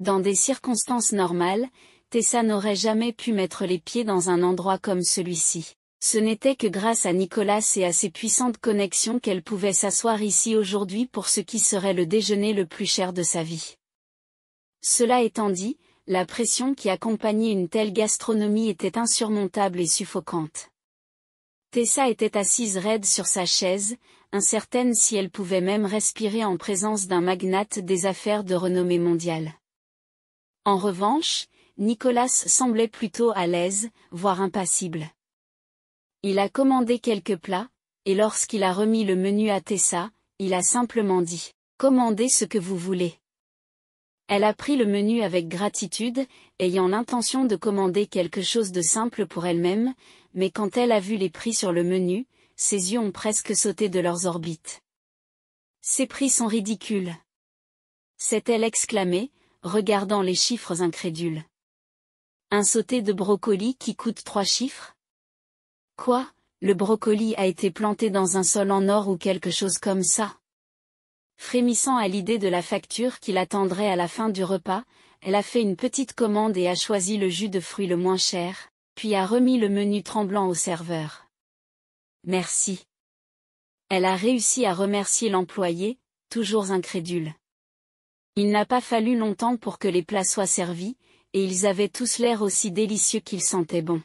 Dans des circonstances normales, Tessa n'aurait jamais pu mettre les pieds dans un endroit comme celui-ci. Ce n'était que grâce à Nicolas et à ses puissantes connexions qu'elle pouvait s'asseoir ici aujourd'hui pour ce qui serait le déjeuner le plus cher de sa vie. Cela étant dit, la pression qui accompagnait une telle gastronomie était insurmontable et suffocante. Tessa était assise raide sur sa chaise, incertaine si elle pouvait même respirer en présence d'un magnate des affaires de renommée mondiale. En revanche, Nicolas semblait plutôt à l'aise, voire impassible. Il a commandé quelques plats, et lorsqu'il a remis le menu à Tessa, il a simplement dit « Commandez ce que vous voulez ». Elle a pris le menu avec gratitude, ayant l'intention de commander quelque chose de simple pour elle-même, mais quand elle a vu les prix sur le menu, ses yeux ont presque sauté de leurs orbites. Ces prix sont ridicules. S'est-elle exclamée, regardant les chiffres incrédules. Un sauté de brocoli qui coûte trois chiffres Quoi, le brocoli a été planté dans un sol en or ou quelque chose comme ça Frémissant à l'idée de la facture qui l'attendrait à la fin du repas, elle a fait une petite commande et a choisi le jus de fruits le moins cher, puis a remis le menu tremblant au serveur. Merci. Elle a réussi à remercier l'employé, toujours incrédule. Il n'a pas fallu longtemps pour que les plats soient servis, et ils avaient tous l'air aussi délicieux qu'ils sentaient bon.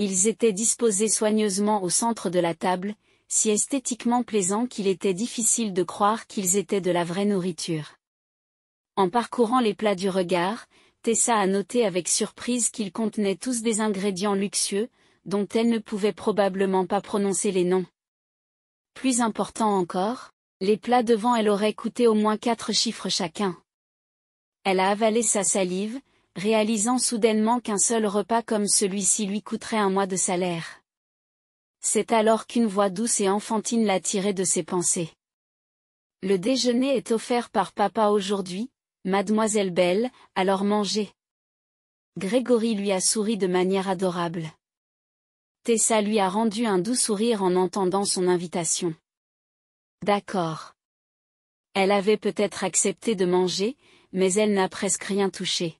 Ils étaient disposés soigneusement au centre de la table, si esthétiquement plaisants qu'il était difficile de croire qu'ils étaient de la vraie nourriture. En parcourant les plats du regard, Tessa a noté avec surprise qu'ils contenaient tous des ingrédients luxueux, dont elle ne pouvait probablement pas prononcer les noms. Plus important encore, les plats devant elle auraient coûté au moins quatre chiffres chacun. Elle a avalé sa salive, réalisant soudainement qu'un seul repas comme celui-ci lui coûterait un mois de salaire. C'est alors qu'une voix douce et enfantine l'a tiré de ses pensées. Le déjeuner est offert par papa aujourd'hui, mademoiselle Belle, alors mangez. Grégory lui a souri de manière adorable. Tessa lui a rendu un doux sourire en entendant son invitation. D'accord. Elle avait peut-être accepté de manger, mais elle n'a presque rien touché.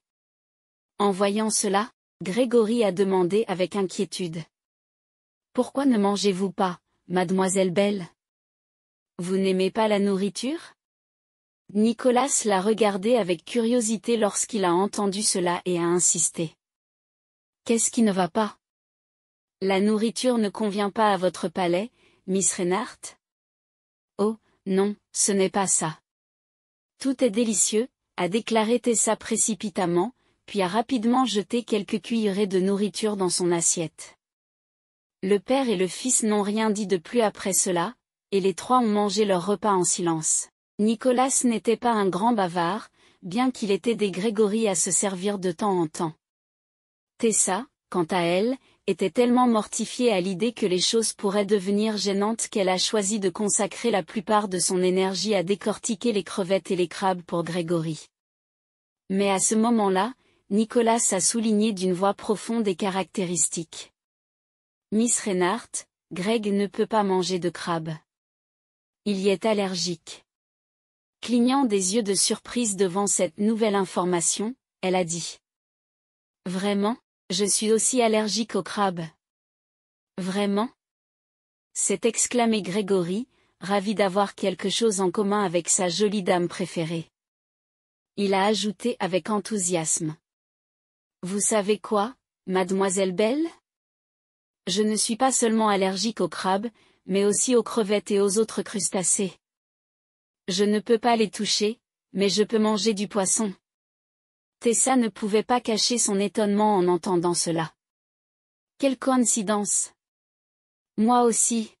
En voyant cela, Grégory a demandé avec inquiétude. Pourquoi ne mangez-vous pas, mademoiselle Belle Vous n'aimez pas la nourriture Nicolas l'a regardé avec curiosité lorsqu'il a entendu cela et a insisté. Qu'est-ce qui ne va pas La nourriture ne convient pas à votre palais, Miss Reinhardt Oh, non, ce n'est pas ça. Tout est délicieux, a déclaré Tessa précipitamment, puis a rapidement jeté quelques cuillerées de nourriture dans son assiette. Le père et le fils n'ont rien dit de plus après cela, et les trois ont mangé leur repas en silence. Nicolas n'était pas un grand bavard, bien qu'il était des Grégory à se servir de temps en temps. Tessa, quant à elle, était tellement mortifiée à l'idée que les choses pourraient devenir gênantes qu'elle a choisi de consacrer la plupart de son énergie à décortiquer les crevettes et les crabes pour Grégory. Mais à ce moment-là, Nicolas a souligné d'une voix profonde et caractéristique. Miss Reinhardt, Greg ne peut pas manger de crabe. Il y est allergique. Clignant des yeux de surprise devant cette nouvelle information, elle a dit. Vraiment, je suis aussi allergique au crabe. Vraiment s'est exclamé Gregory, ravi d'avoir quelque chose en commun avec sa jolie dame préférée. Il a ajouté avec enthousiasme. Vous savez quoi, mademoiselle Belle Je ne suis pas seulement allergique aux crabes, mais aussi aux crevettes et aux autres crustacés. Je ne peux pas les toucher, mais je peux manger du poisson. Tessa ne pouvait pas cacher son étonnement en entendant cela. Quelle coïncidence Moi aussi.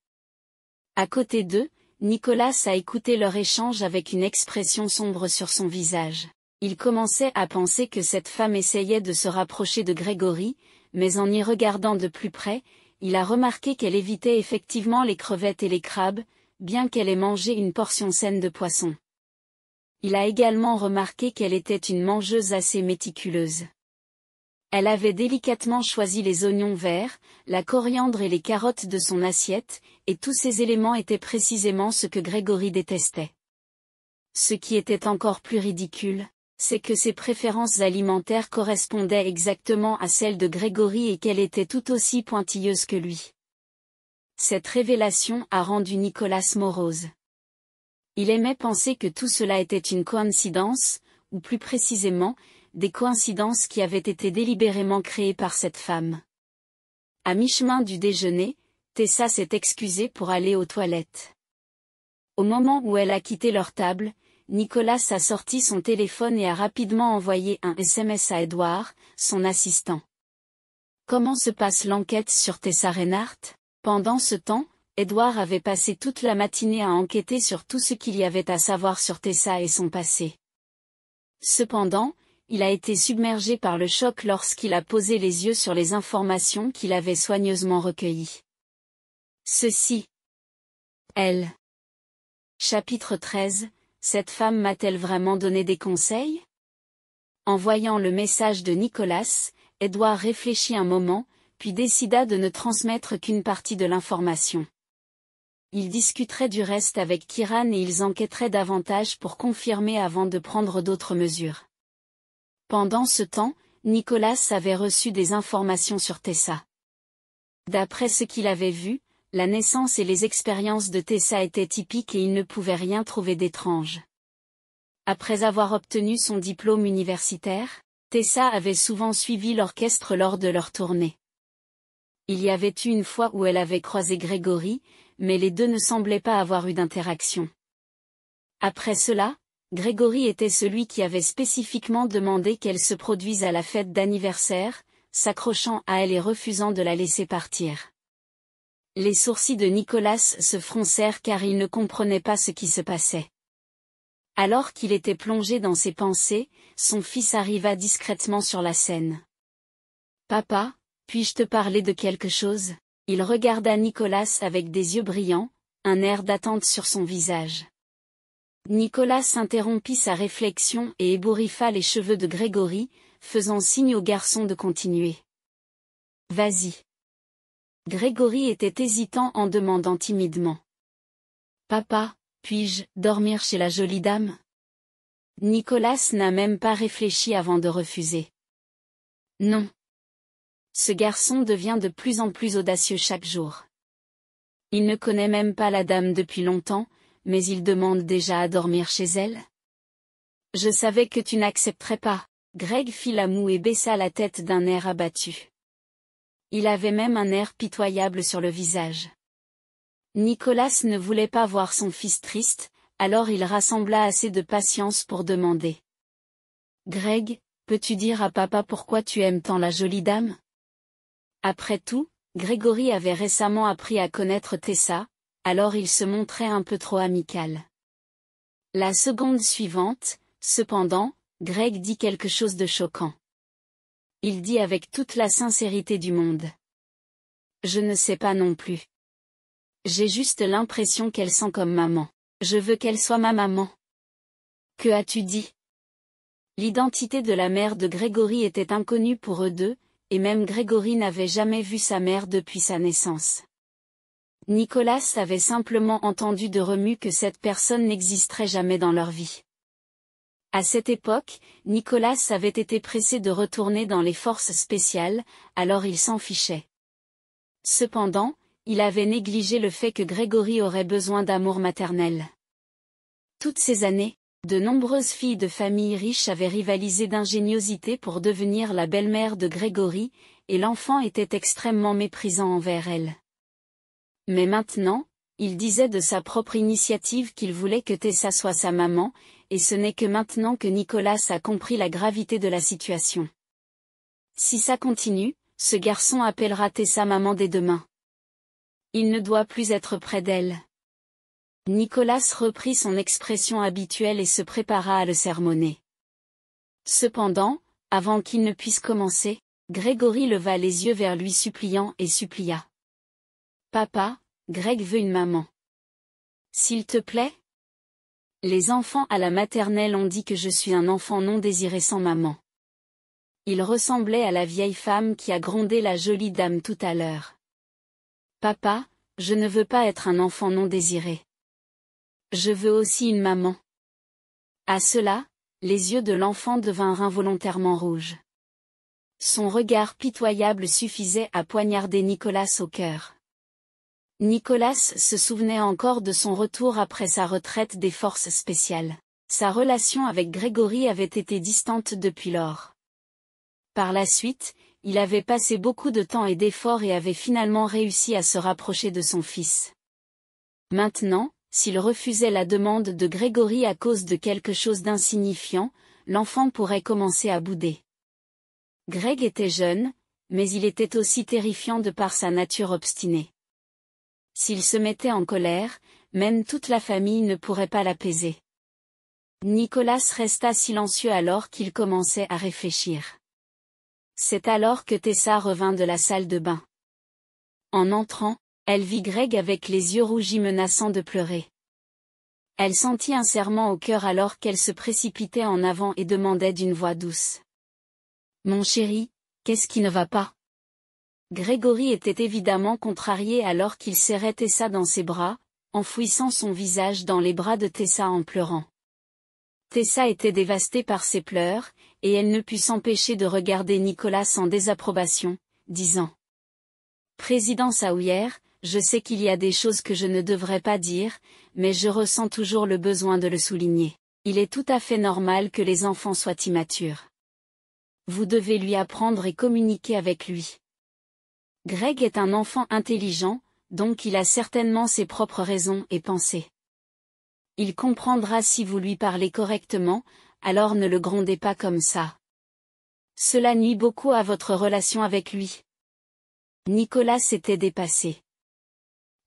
À côté d'eux, Nicolas a écouté leur échange avec une expression sombre sur son visage. Il commençait à penser que cette femme essayait de se rapprocher de Grégory, mais en y regardant de plus près, il a remarqué qu'elle évitait effectivement les crevettes et les crabes, bien qu'elle ait mangé une portion saine de poisson. Il a également remarqué qu'elle était une mangeuse assez méticuleuse. Elle avait délicatement choisi les oignons verts, la coriandre et les carottes de son assiette, et tous ces éléments étaient précisément ce que Grégory détestait. Ce qui était encore plus ridicule, c'est que ses préférences alimentaires correspondaient exactement à celles de Grégory et qu'elle était tout aussi pointilleuse que lui. Cette révélation a rendu Nicolas morose. Il aimait penser que tout cela était une coïncidence, ou plus précisément, des coïncidences qui avaient été délibérément créées par cette femme. À mi-chemin du déjeuner, Tessa s'est excusée pour aller aux toilettes. Au moment où elle a quitté leur table, Nicolas a sorti son téléphone et a rapidement envoyé un SMS à Édouard, son assistant. Comment se passe l'enquête sur Tessa Reinhardt Pendant ce temps, Edouard avait passé toute la matinée à enquêter sur tout ce qu'il y avait à savoir sur Tessa et son passé. Cependant, il a été submergé par le choc lorsqu'il a posé les yeux sur les informations qu'il avait soigneusement recueillies. Ceci. L. Chapitre 13, cette femme m'a-t-elle vraiment donné des conseils En voyant le message de Nicolas, Edouard réfléchit un moment, puis décida de ne transmettre qu'une partie de l'information. Il discuterait du reste avec Kiran et ils enquêteraient davantage pour confirmer avant de prendre d'autres mesures. Pendant ce temps, Nicolas avait reçu des informations sur Tessa. D'après ce qu'il avait vu, la naissance et les expériences de Tessa étaient typiques et il ne pouvait rien trouver d'étrange. Après avoir obtenu son diplôme universitaire, Tessa avait souvent suivi l'orchestre lors de leur tournée. Il y avait eu une fois où elle avait croisé Grégory, mais les deux ne semblaient pas avoir eu d'interaction. Après cela, Grégory était celui qui avait spécifiquement demandé qu'elle se produise à la fête d'anniversaire, s'accrochant à elle et refusant de la laisser partir. Les sourcils de Nicolas se froncèrent car il ne comprenait pas ce qui se passait. Alors qu'il était plongé dans ses pensées, son fils arriva discrètement sur la scène. Papa, puis-je te parler de quelque chose Il regarda Nicolas avec des yeux brillants, un air d'attente sur son visage. Nicolas interrompit sa réflexion et ébouriffa les cheveux de Grégory, faisant signe au garçon de continuer. Vas-y. Grégory était hésitant en demandant timidement. Papa, puis-je dormir chez la jolie dame Nicolas n'a même pas réfléchi avant de refuser. Non. Ce garçon devient de plus en plus audacieux chaque jour. Il ne connaît même pas la dame depuis longtemps, mais il demande déjà à dormir chez elle. Je savais que tu n'accepterais pas. Greg fit la moue et baissa la tête d'un air abattu. Il avait même un air pitoyable sur le visage. Nicolas ne voulait pas voir son fils triste, alors il rassembla assez de patience pour demander. Greg, peux-tu dire à papa pourquoi tu aimes tant la jolie dame Après tout, Grégory avait récemment appris à connaître Tessa, alors il se montrait un peu trop amical. La seconde suivante, cependant, Greg dit quelque chose de choquant. Il dit avec toute la sincérité du monde. Je ne sais pas non plus. J'ai juste l'impression qu'elle sent comme maman. Je veux qu'elle soit ma maman. Que as-tu dit L'identité de la mère de Grégory était inconnue pour eux deux, et même Grégory n'avait jamais vu sa mère depuis sa naissance. Nicolas avait simplement entendu de remue que cette personne n'existerait jamais dans leur vie. À cette époque, Nicolas avait été pressé de retourner dans les forces spéciales, alors il s'en fichait. Cependant, il avait négligé le fait que Grégory aurait besoin d'amour maternel. Toutes ces années, de nombreuses filles de familles riches avaient rivalisé d'ingéniosité pour devenir la belle-mère de Grégory, et l'enfant était extrêmement méprisant envers elle. Mais maintenant, il disait de sa propre initiative qu'il voulait que Tessa soit sa maman, et ce n'est que maintenant que Nicolas a compris la gravité de la situation. Si ça continue, ce garçon appellera Tessa maman dès demain. Il ne doit plus être près d'elle. Nicolas reprit son expression habituelle et se prépara à le sermonner. Cependant, avant qu'il ne puisse commencer, Grégory leva les yeux vers lui suppliant et supplia. Papa, Greg veut une maman. S'il te plaît Les enfants à la maternelle ont dit que je suis un enfant non désiré sans maman. Il ressemblait à la vieille femme qui a grondé la jolie dame tout à l'heure. Papa, je ne veux pas être un enfant non désiré. Je veux aussi une maman. À cela, les yeux de l'enfant devinrent involontairement rouges. Son regard pitoyable suffisait à poignarder Nicolas au cœur. Nicolas se souvenait encore de son retour après sa retraite des forces spéciales. Sa relation avec Grégory avait été distante depuis lors. Par la suite, il avait passé beaucoup de temps et d'efforts et avait finalement réussi à se rapprocher de son fils. Maintenant, s'il refusait la demande de Grégory à cause de quelque chose d'insignifiant, l'enfant pourrait commencer à bouder. Greg était jeune, mais il était aussi terrifiant de par sa nature obstinée. S'il se mettait en colère, même toute la famille ne pourrait pas l'apaiser. Nicolas resta silencieux alors qu'il commençait à réfléchir. C'est alors que Tessa revint de la salle de bain. En entrant, elle vit Greg avec les yeux rougis menaçant de pleurer. Elle sentit un serment au cœur alors qu'elle se précipitait en avant et demandait d'une voix douce. Mon chéri, qu'est-ce qui ne va pas Grégory était évidemment contrarié alors qu'il serrait Tessa dans ses bras, enfouissant son visage dans les bras de Tessa en pleurant. Tessa était dévastée par ses pleurs, et elle ne put s'empêcher de regarder Nicolas sans désapprobation, disant « Président Saouyer, je sais qu'il y a des choses que je ne devrais pas dire, mais je ressens toujours le besoin de le souligner. Il est tout à fait normal que les enfants soient immatures. Vous devez lui apprendre et communiquer avec lui. Greg est un enfant intelligent, donc il a certainement ses propres raisons et pensées. Il comprendra si vous lui parlez correctement, alors ne le grondez pas comme ça. Cela nuit beaucoup à votre relation avec lui. Nicolas s'était dépassé.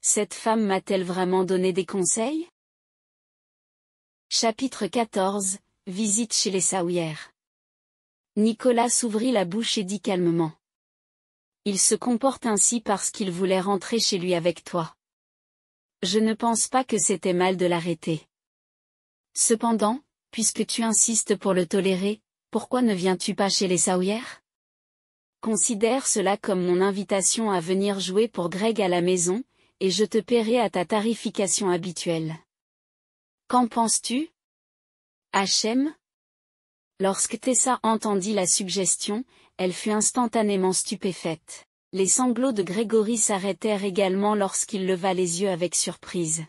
Cette femme m'a-t-elle vraiment donné des conseils Chapitre 14 Visite chez les Saouyères Nicolas s'ouvrit la bouche et dit calmement. Il se comporte ainsi parce qu'il voulait rentrer chez lui avec toi. Je ne pense pas que c'était mal de l'arrêter. Cependant, puisque tu insistes pour le tolérer, pourquoi ne viens-tu pas chez les Saouyères Considère cela comme mon invitation à venir jouer pour Greg à la maison, et je te paierai à ta tarification habituelle. Qu'en penses-tu Hachem Lorsque Tessa entendit la suggestion, elle fut instantanément stupéfaite. Les sanglots de Grégory s'arrêtèrent également lorsqu'il leva les yeux avec surprise.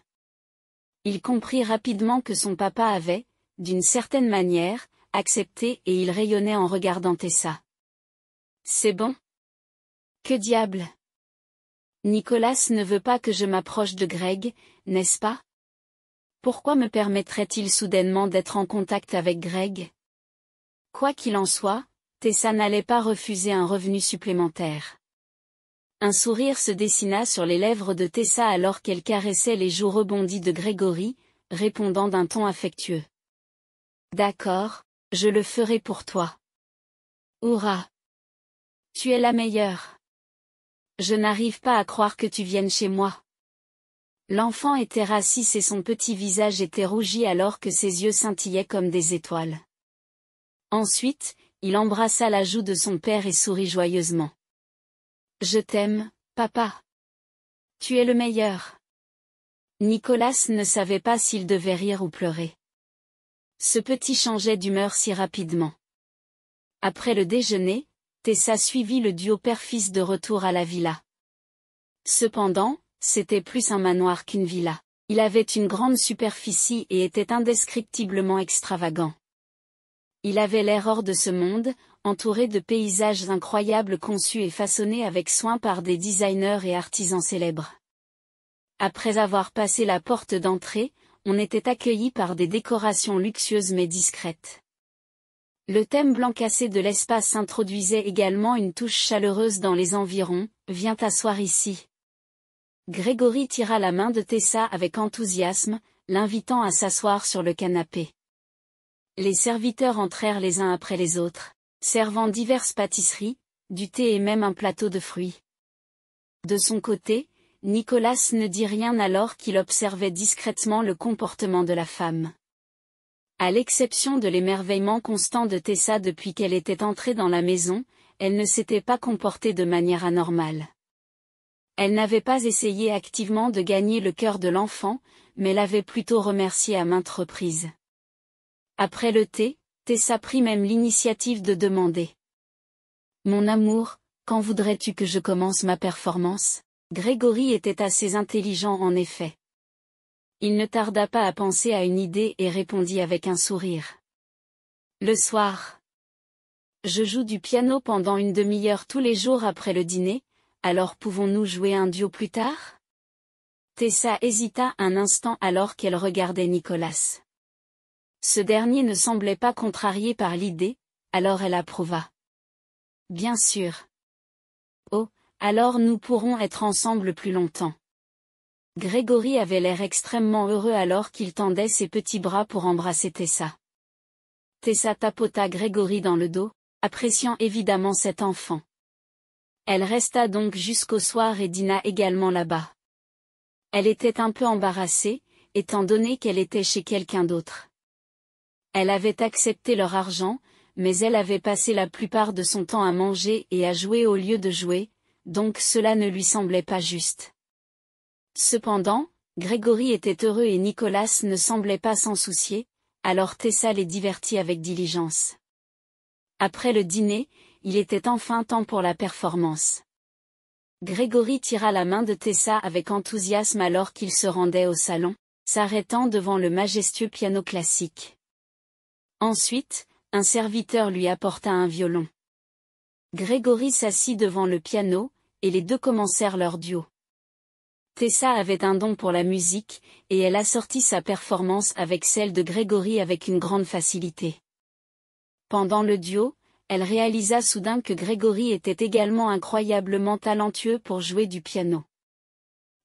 Il comprit rapidement que son papa avait, d'une certaine manière, accepté et il rayonnait en regardant Tessa. C'est bon Que diable Nicolas ne veut pas que je m'approche de Greg, n'est-ce pas Pourquoi me permettrait-il soudainement d'être en contact avec Greg Quoi qu'il en soit, Tessa n'allait pas refuser un revenu supplémentaire. Un sourire se dessina sur les lèvres de Tessa alors qu'elle caressait les joues rebondies de Grégory, répondant d'un ton affectueux. D'accord, je le ferai pour toi. Hourra. Tu es la meilleure. Je n'arrive pas à croire que tu viennes chez moi. L'enfant était rassis et son petit visage était rougi alors que ses yeux scintillaient comme des étoiles. Ensuite, il embrassa la joue de son père et sourit joyeusement. Je t'aime, papa. Tu es le meilleur. Nicolas ne savait pas s'il devait rire ou pleurer. Ce petit changeait d'humeur si rapidement. Après le déjeuner, Tessa suivit le duo père-fils de retour à la villa. Cependant, c'était plus un manoir qu'une villa. Il avait une grande superficie et était indescriptiblement extravagant. Il avait l'air hors de ce monde, entouré de paysages incroyables conçus et façonnés avec soin par des designers et artisans célèbres. Après avoir passé la porte d'entrée, on était accueilli par des décorations luxueuses mais discrètes. Le thème blanc cassé de l'espace introduisait également une touche chaleureuse dans les environs, viens t'asseoir ici. Grégory tira la main de Tessa avec enthousiasme, l'invitant à s'asseoir sur le canapé. Les serviteurs entrèrent les uns après les autres, servant diverses pâtisseries, du thé et même un plateau de fruits. De son côté, Nicolas ne dit rien alors qu'il observait discrètement le comportement de la femme. À l'exception de l'émerveillement constant de Tessa depuis qu'elle était entrée dans la maison, elle ne s'était pas comportée de manière anormale. Elle n'avait pas essayé activement de gagner le cœur de l'enfant, mais l'avait plutôt remercié à maintes reprises. Après le thé, Tessa prit même l'initiative de demander. Mon amour, quand voudrais-tu que je commence ma performance Grégory était assez intelligent en effet. Il ne tarda pas à penser à une idée et répondit avec un sourire. Le soir. Je joue du piano pendant une demi-heure tous les jours après le dîner, alors pouvons-nous jouer un duo plus tard Tessa hésita un instant alors qu'elle regardait Nicolas. Ce dernier ne semblait pas contrarié par l'idée, alors elle approuva. Bien sûr. Oh, alors nous pourrons être ensemble plus longtemps. Grégory avait l'air extrêmement heureux alors qu'il tendait ses petits bras pour embrasser Tessa. Tessa tapota Grégory dans le dos, appréciant évidemment cet enfant. Elle resta donc jusqu'au soir et dîna également là-bas. Elle était un peu embarrassée, étant donné qu'elle était chez quelqu'un d'autre. Elle avait accepté leur argent, mais elle avait passé la plupart de son temps à manger et à jouer au lieu de jouer, donc cela ne lui semblait pas juste. Cependant, Grégory était heureux et Nicolas ne semblait pas s'en soucier, alors Tessa les divertit avec diligence. Après le dîner, il était enfin temps pour la performance. Grégory tira la main de Tessa avec enthousiasme alors qu'il se rendait au salon, s'arrêtant devant le majestueux piano classique. Ensuite, un serviteur lui apporta un violon. Grégory s'assit devant le piano, et les deux commencèrent leur duo. Tessa avait un don pour la musique, et elle assortit sa performance avec celle de Grégory avec une grande facilité. Pendant le duo, elle réalisa soudain que Grégory était également incroyablement talentueux pour jouer du piano.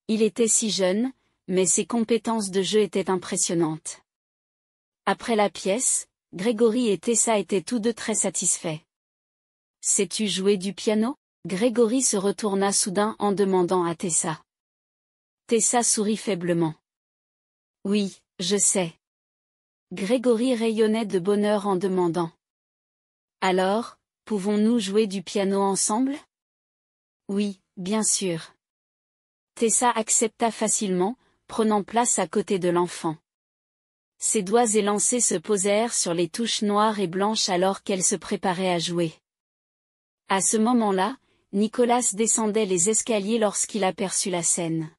Il était si jeune, mais ses compétences de jeu étaient impressionnantes. Après la pièce, Grégory et Tessa étaient tous deux très satisfaits. Sais-tu jouer du piano Grégory se retourna soudain en demandant à Tessa. Tessa sourit faiblement. Oui, je sais. Grégory rayonnait de bonheur en demandant. Alors, pouvons-nous jouer du piano ensemble Oui, bien sûr. Tessa accepta facilement, prenant place à côté de l'enfant. Ses doigts élancés se posèrent sur les touches noires et blanches alors qu'elle se préparait à jouer. À ce moment-là, Nicolas descendait les escaliers lorsqu'il aperçut la scène.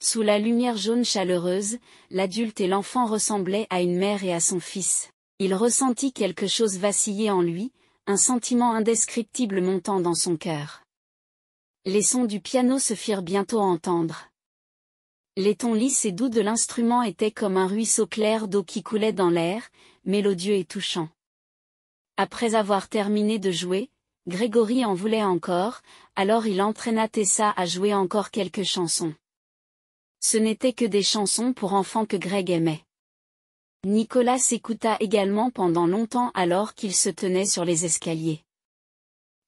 Sous la lumière jaune chaleureuse, l'adulte et l'enfant ressemblaient à une mère et à son fils. Il ressentit quelque chose vaciller en lui, un sentiment indescriptible montant dans son cœur. Les sons du piano se firent bientôt entendre. Les tons lisses et doux de l'instrument étaient comme un ruisseau clair d'eau qui coulait dans l'air, mélodieux et touchant. Après avoir terminé de jouer, Grégory en voulait encore, alors il entraîna Tessa à jouer encore quelques chansons. Ce n'étaient que des chansons pour enfants que Greg aimait. Nicolas s'écouta également pendant longtemps alors qu'il se tenait sur les escaliers.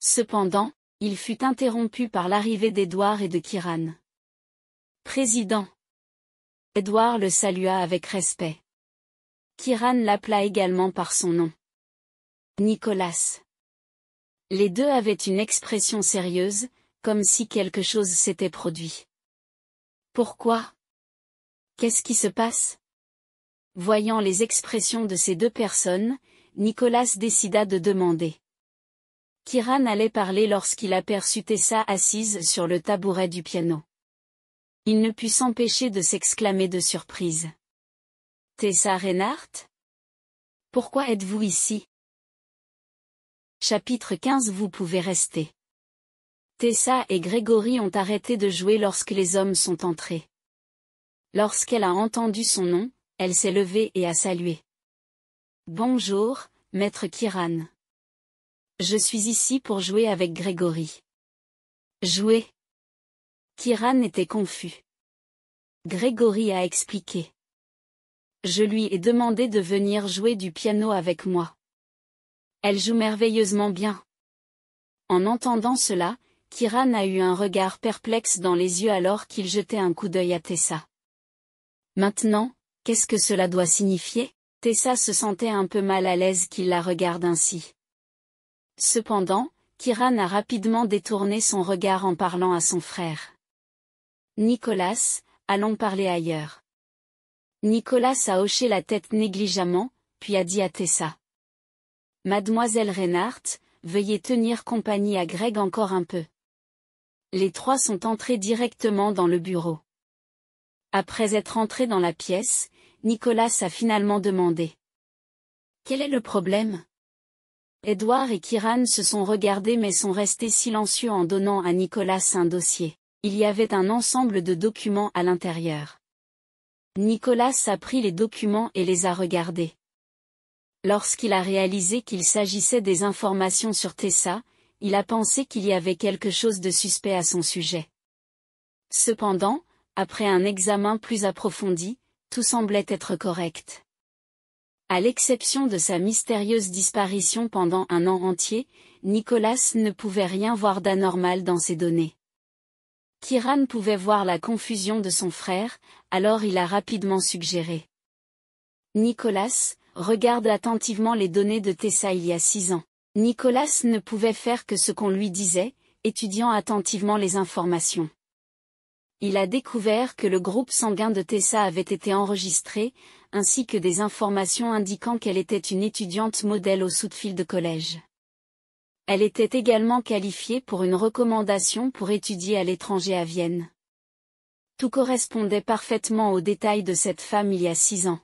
Cependant, il fut interrompu par l'arrivée d'Edouard et de Kiran. Président Edouard le salua avec respect. Kiran l'appela également par son nom. Nicolas. Les deux avaient une expression sérieuse, comme si quelque chose s'était produit. Pourquoi Qu'est-ce qui se passe Voyant les expressions de ces deux personnes, Nicolas décida de demander. Kiran allait parler lorsqu'il aperçut Tessa assise sur le tabouret du piano il ne put s'empêcher de s'exclamer de surprise. Tessa Reinhardt Pourquoi êtes-vous ici Chapitre 15 Vous pouvez rester. Tessa et Grégory ont arrêté de jouer lorsque les hommes sont entrés. Lorsqu'elle a entendu son nom, elle s'est levée et a salué. Bonjour, maître Kiran. Je suis ici pour jouer avec Grégory. Jouer Kiran était confus. Grégory a expliqué. Je lui ai demandé de venir jouer du piano avec moi. Elle joue merveilleusement bien. En entendant cela, Kiran a eu un regard perplexe dans les yeux alors qu'il jetait un coup d'œil à Tessa. Maintenant, qu'est-ce que cela doit signifier Tessa se sentait un peu mal à l'aise qu'il la regarde ainsi. Cependant, Kiran a rapidement détourné son regard en parlant à son frère. Nicolas, allons parler ailleurs. Nicolas a hoché la tête négligemment, puis a dit à Tessa. Mademoiselle Reinhardt, veuillez tenir compagnie à Greg encore un peu. Les trois sont entrés directement dans le bureau. Après être entrés dans la pièce, Nicolas a finalement demandé. Quel est le problème Edouard et Kiran se sont regardés mais sont restés silencieux en donnant à Nicolas un dossier il y avait un ensemble de documents à l'intérieur. Nicolas a pris les documents et les a regardés. Lorsqu'il a réalisé qu'il s'agissait des informations sur Tessa, il a pensé qu'il y avait quelque chose de suspect à son sujet. Cependant, après un examen plus approfondi, tout semblait être correct. À l'exception de sa mystérieuse disparition pendant un an entier, Nicolas ne pouvait rien voir d'anormal dans ses données. Kiran pouvait voir la confusion de son frère, alors il a rapidement suggéré. Nicolas, regarde attentivement les données de Tessa il y a six ans. Nicolas ne pouvait faire que ce qu'on lui disait, étudiant attentivement les informations. Il a découvert que le groupe sanguin de Tessa avait été enregistré, ainsi que des informations indiquant qu'elle était une étudiante modèle au sous-de-file de collège. Elle était également qualifiée pour une recommandation pour étudier à l'étranger à Vienne. Tout correspondait parfaitement aux détails de cette femme il y a six ans.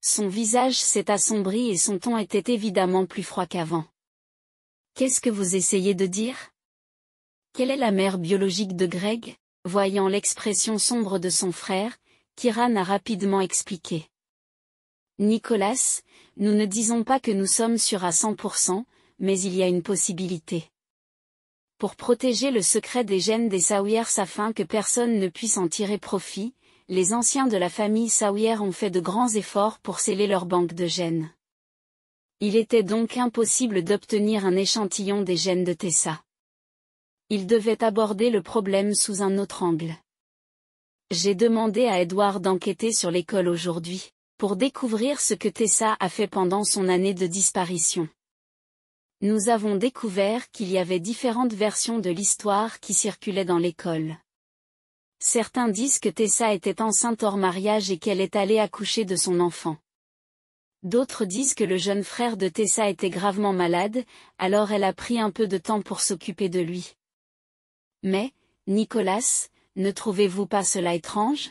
Son visage s'est assombri et son ton était évidemment plus froid qu'avant. Qu'est-ce que vous essayez de dire Quelle est la mère biologique de Greg Voyant l'expression sombre de son frère, Kiran a rapidement expliqué. Nicolas, nous ne disons pas que nous sommes sûrs à 100%, mais il y a une possibilité. Pour protéger le secret des gènes des Sawyers afin que personne ne puisse en tirer profit, les anciens de la famille Sawyers ont fait de grands efforts pour sceller leur banque de gènes. Il était donc impossible d'obtenir un échantillon des gènes de Tessa. Il devait aborder le problème sous un autre angle. J'ai demandé à Edouard d'enquêter sur l'école aujourd'hui, pour découvrir ce que Tessa a fait pendant son année de disparition nous avons découvert qu'il y avait différentes versions de l'histoire qui circulaient dans l'école. Certains disent que Tessa était enceinte hors mariage et qu'elle est allée accoucher de son enfant. D'autres disent que le jeune frère de Tessa était gravement malade, alors elle a pris un peu de temps pour s'occuper de lui. Mais, Nicolas, ne trouvez-vous pas cela étrange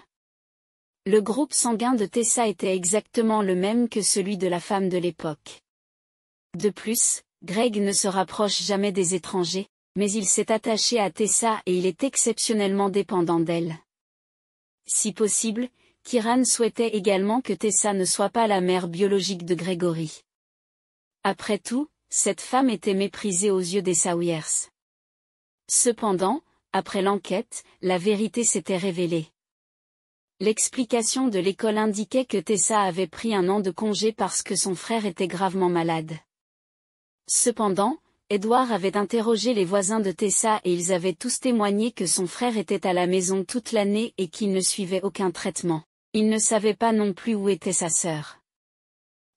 Le groupe sanguin de Tessa était exactement le même que celui de la femme de l'époque. De plus, Greg ne se rapproche jamais des étrangers, mais il s'est attaché à Tessa et il est exceptionnellement dépendant d'elle. Si possible, Kiran souhaitait également que Tessa ne soit pas la mère biologique de Gregory. Après tout, cette femme était méprisée aux yeux des Sawyers. Cependant, après l'enquête, la vérité s'était révélée. L'explication de l'école indiquait que Tessa avait pris un an de congé parce que son frère était gravement malade. Cependant, Édouard avait interrogé les voisins de Tessa et ils avaient tous témoigné que son frère était à la maison toute l'année et qu'il ne suivait aucun traitement. Il ne savait pas non plus où était sa sœur.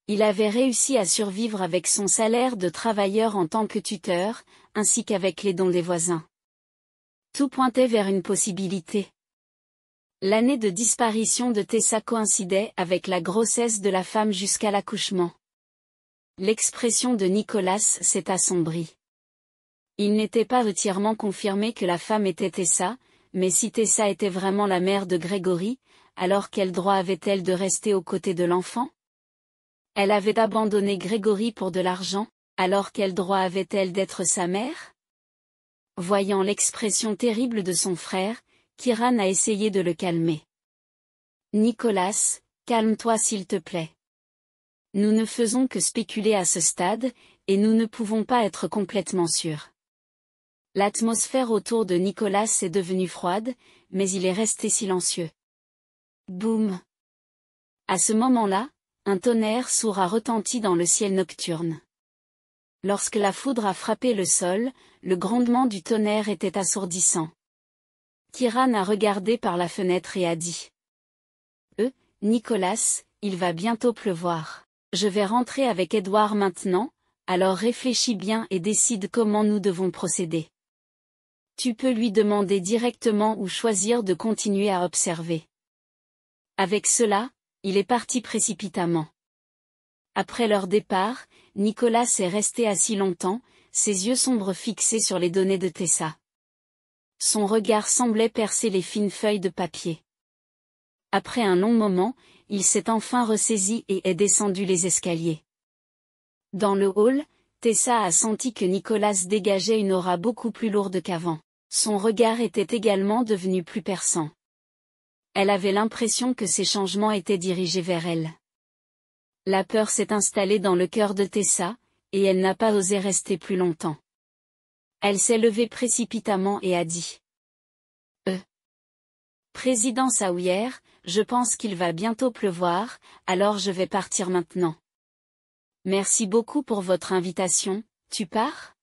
Il avait réussi à survivre avec son salaire de travailleur en tant que tuteur, ainsi qu'avec les dons des voisins. Tout pointait vers une possibilité. L'année de disparition de Tessa coïncidait avec la grossesse de la femme jusqu'à l'accouchement. L'expression de Nicolas s'est assombrie. Il n'était pas entièrement confirmé que la femme était Tessa, mais si Tessa était vraiment la mère de Grégory, alors quel droit avait-elle de rester aux côtés de l'enfant Elle avait abandonné Grégory pour de l'argent, alors quel droit avait-elle d'être sa mère Voyant l'expression terrible de son frère, Kiran a essayé de le calmer. Nicolas, calme-toi s'il te plaît. Nous ne faisons que spéculer à ce stade, et nous ne pouvons pas être complètement sûrs. L'atmosphère autour de Nicolas est devenue froide, mais il est resté silencieux. Boum À ce moment-là, un tonnerre sourd a retenti dans le ciel nocturne. Lorsque la foudre a frappé le sol, le grondement du tonnerre était assourdissant. Kiran a regardé par la fenêtre et a dit. Euh, Nicolas, il va bientôt pleuvoir. Je vais rentrer avec Edouard maintenant, alors réfléchis bien et décide comment nous devons procéder. Tu peux lui demander directement ou choisir de continuer à observer. Avec cela, il est parti précipitamment. Après leur départ, Nicolas est resté assis longtemps, ses yeux sombres fixés sur les données de Tessa. Son regard semblait percer les fines feuilles de papier. Après un long moment, il s'est enfin ressaisi et est descendu les escaliers. Dans le hall, Tessa a senti que Nicolas dégageait une aura beaucoup plus lourde qu'avant. Son regard était également devenu plus perçant. Elle avait l'impression que ces changements étaient dirigés vers elle. La peur s'est installée dans le cœur de Tessa, et elle n'a pas osé rester plus longtemps. Elle s'est levée précipitamment et a dit. Euh. Président je pense qu'il va bientôt pleuvoir, alors je vais partir maintenant. Merci beaucoup pour votre invitation, tu pars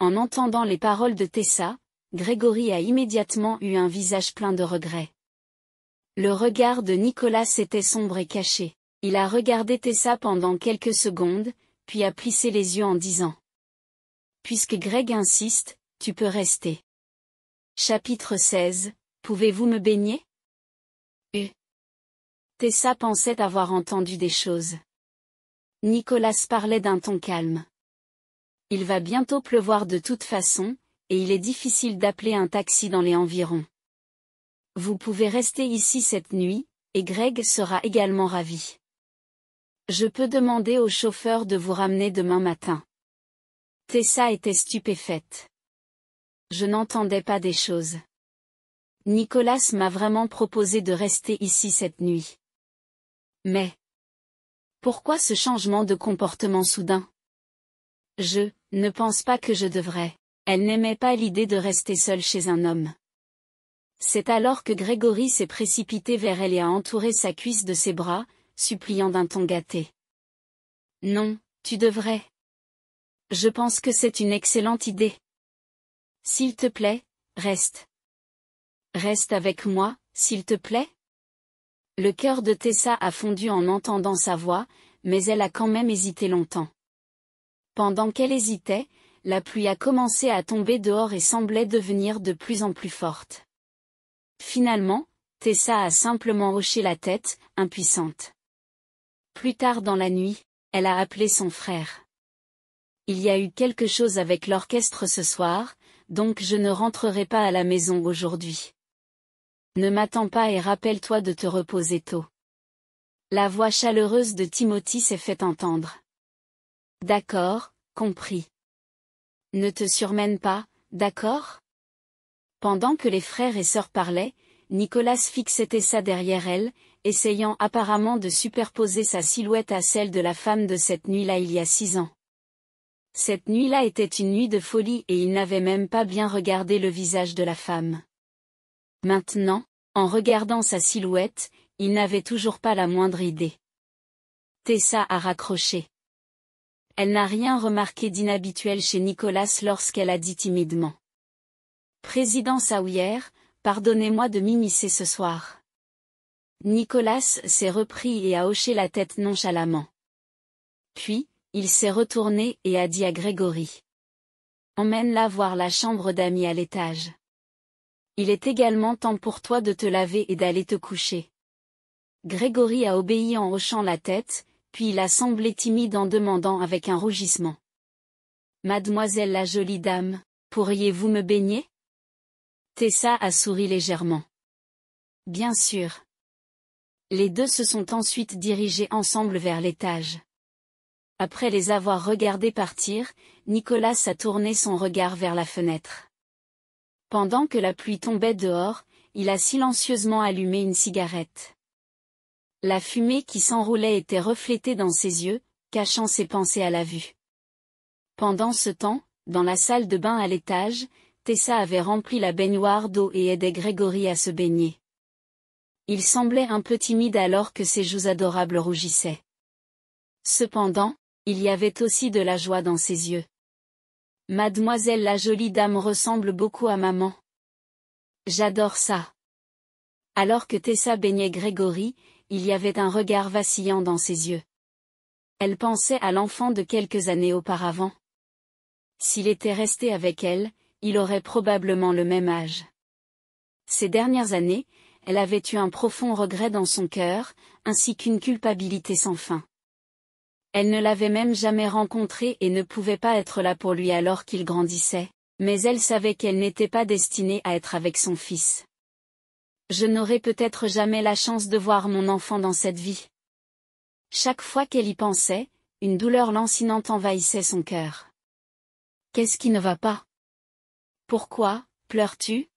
En entendant les paroles de Tessa, Grégory a immédiatement eu un visage plein de regrets. Le regard de Nicolas était sombre et caché. Il a regardé Tessa pendant quelques secondes, puis a plissé les yeux en disant ⁇ Puisque Greg insiste, tu peux rester. ⁇ Chapitre 16 Pouvez-vous me baigner Tessa pensait avoir entendu des choses. Nicolas parlait d'un ton calme. Il va bientôt pleuvoir de toute façon, et il est difficile d'appeler un taxi dans les environs. Vous pouvez rester ici cette nuit, et Greg sera également ravi. Je peux demander au chauffeur de vous ramener demain matin. Tessa était stupéfaite. Je n'entendais pas des choses. Nicolas m'a vraiment proposé de rester ici cette nuit. Mais pourquoi ce changement de comportement soudain Je ne pense pas que je devrais. Elle n'aimait pas l'idée de rester seule chez un homme. C'est alors que Grégory s'est précipité vers elle et a entouré sa cuisse de ses bras, suppliant d'un ton gâté. Non, tu devrais. Je pense que c'est une excellente idée. S'il te plaît, reste. Reste avec moi, s'il te plaît. Le cœur de Tessa a fondu en entendant sa voix, mais elle a quand même hésité longtemps. Pendant qu'elle hésitait, la pluie a commencé à tomber dehors et semblait devenir de plus en plus forte. Finalement, Tessa a simplement hoché la tête, impuissante. Plus tard dans la nuit, elle a appelé son frère. Il y a eu quelque chose avec l'orchestre ce soir, donc je ne rentrerai pas à la maison aujourd'hui. Ne m'attends pas et rappelle-toi de te reposer tôt. La voix chaleureuse de Timothy s'est fait entendre. D'accord, compris. Ne te surmène pas, d'accord Pendant que les frères et sœurs parlaient, Nicolas fixait Tessa derrière elle, essayant apparemment de superposer sa silhouette à celle de la femme de cette nuit-là il y a six ans. Cette nuit-là était une nuit de folie et il n'avait même pas bien regardé le visage de la femme. Maintenant, en regardant sa silhouette, il n'avait toujours pas la moindre idée. Tessa a raccroché. Elle n'a rien remarqué d'inhabituel chez Nicolas lorsqu'elle a dit timidement. Président saouyère pardonnez-moi de m'immiscer ce soir. Nicolas s'est repris et a hoché la tête nonchalamment. Puis, il s'est retourné et a dit à Grégory. Emmène-la voir la chambre d'amis à l'étage. Il est également temps pour toi de te laver et d'aller te coucher. Grégory a obéi en hochant la tête, puis il a semblé timide en demandant avec un rougissement. Mademoiselle la jolie dame, pourriez-vous me baigner Tessa a souri légèrement. Bien sûr. Les deux se sont ensuite dirigés ensemble vers l'étage. Après les avoir regardés partir, Nicolas a tourné son regard vers la fenêtre. Pendant que la pluie tombait dehors, il a silencieusement allumé une cigarette. La fumée qui s'enroulait était reflétée dans ses yeux, cachant ses pensées à la vue. Pendant ce temps, dans la salle de bain à l'étage, Tessa avait rempli la baignoire d'eau et aidait Grégory à se baigner. Il semblait un peu timide alors que ses joues adorables rougissaient. Cependant, il y avait aussi de la joie dans ses yeux. Mademoiselle la jolie dame ressemble beaucoup à maman. J'adore ça. Alors que Tessa baignait Grégory, il y avait un regard vacillant dans ses yeux. Elle pensait à l'enfant de quelques années auparavant. S'il était resté avec elle, il aurait probablement le même âge. Ces dernières années, elle avait eu un profond regret dans son cœur, ainsi qu'une culpabilité sans fin. Elle ne l'avait même jamais rencontré et ne pouvait pas être là pour lui alors qu'il grandissait, mais elle savait qu'elle n'était pas destinée à être avec son fils. Je n'aurai peut-être jamais la chance de voir mon enfant dans cette vie. Chaque fois qu'elle y pensait, une douleur lancinante envahissait son cœur. Qu'est-ce qui ne va pas Pourquoi, pleures-tu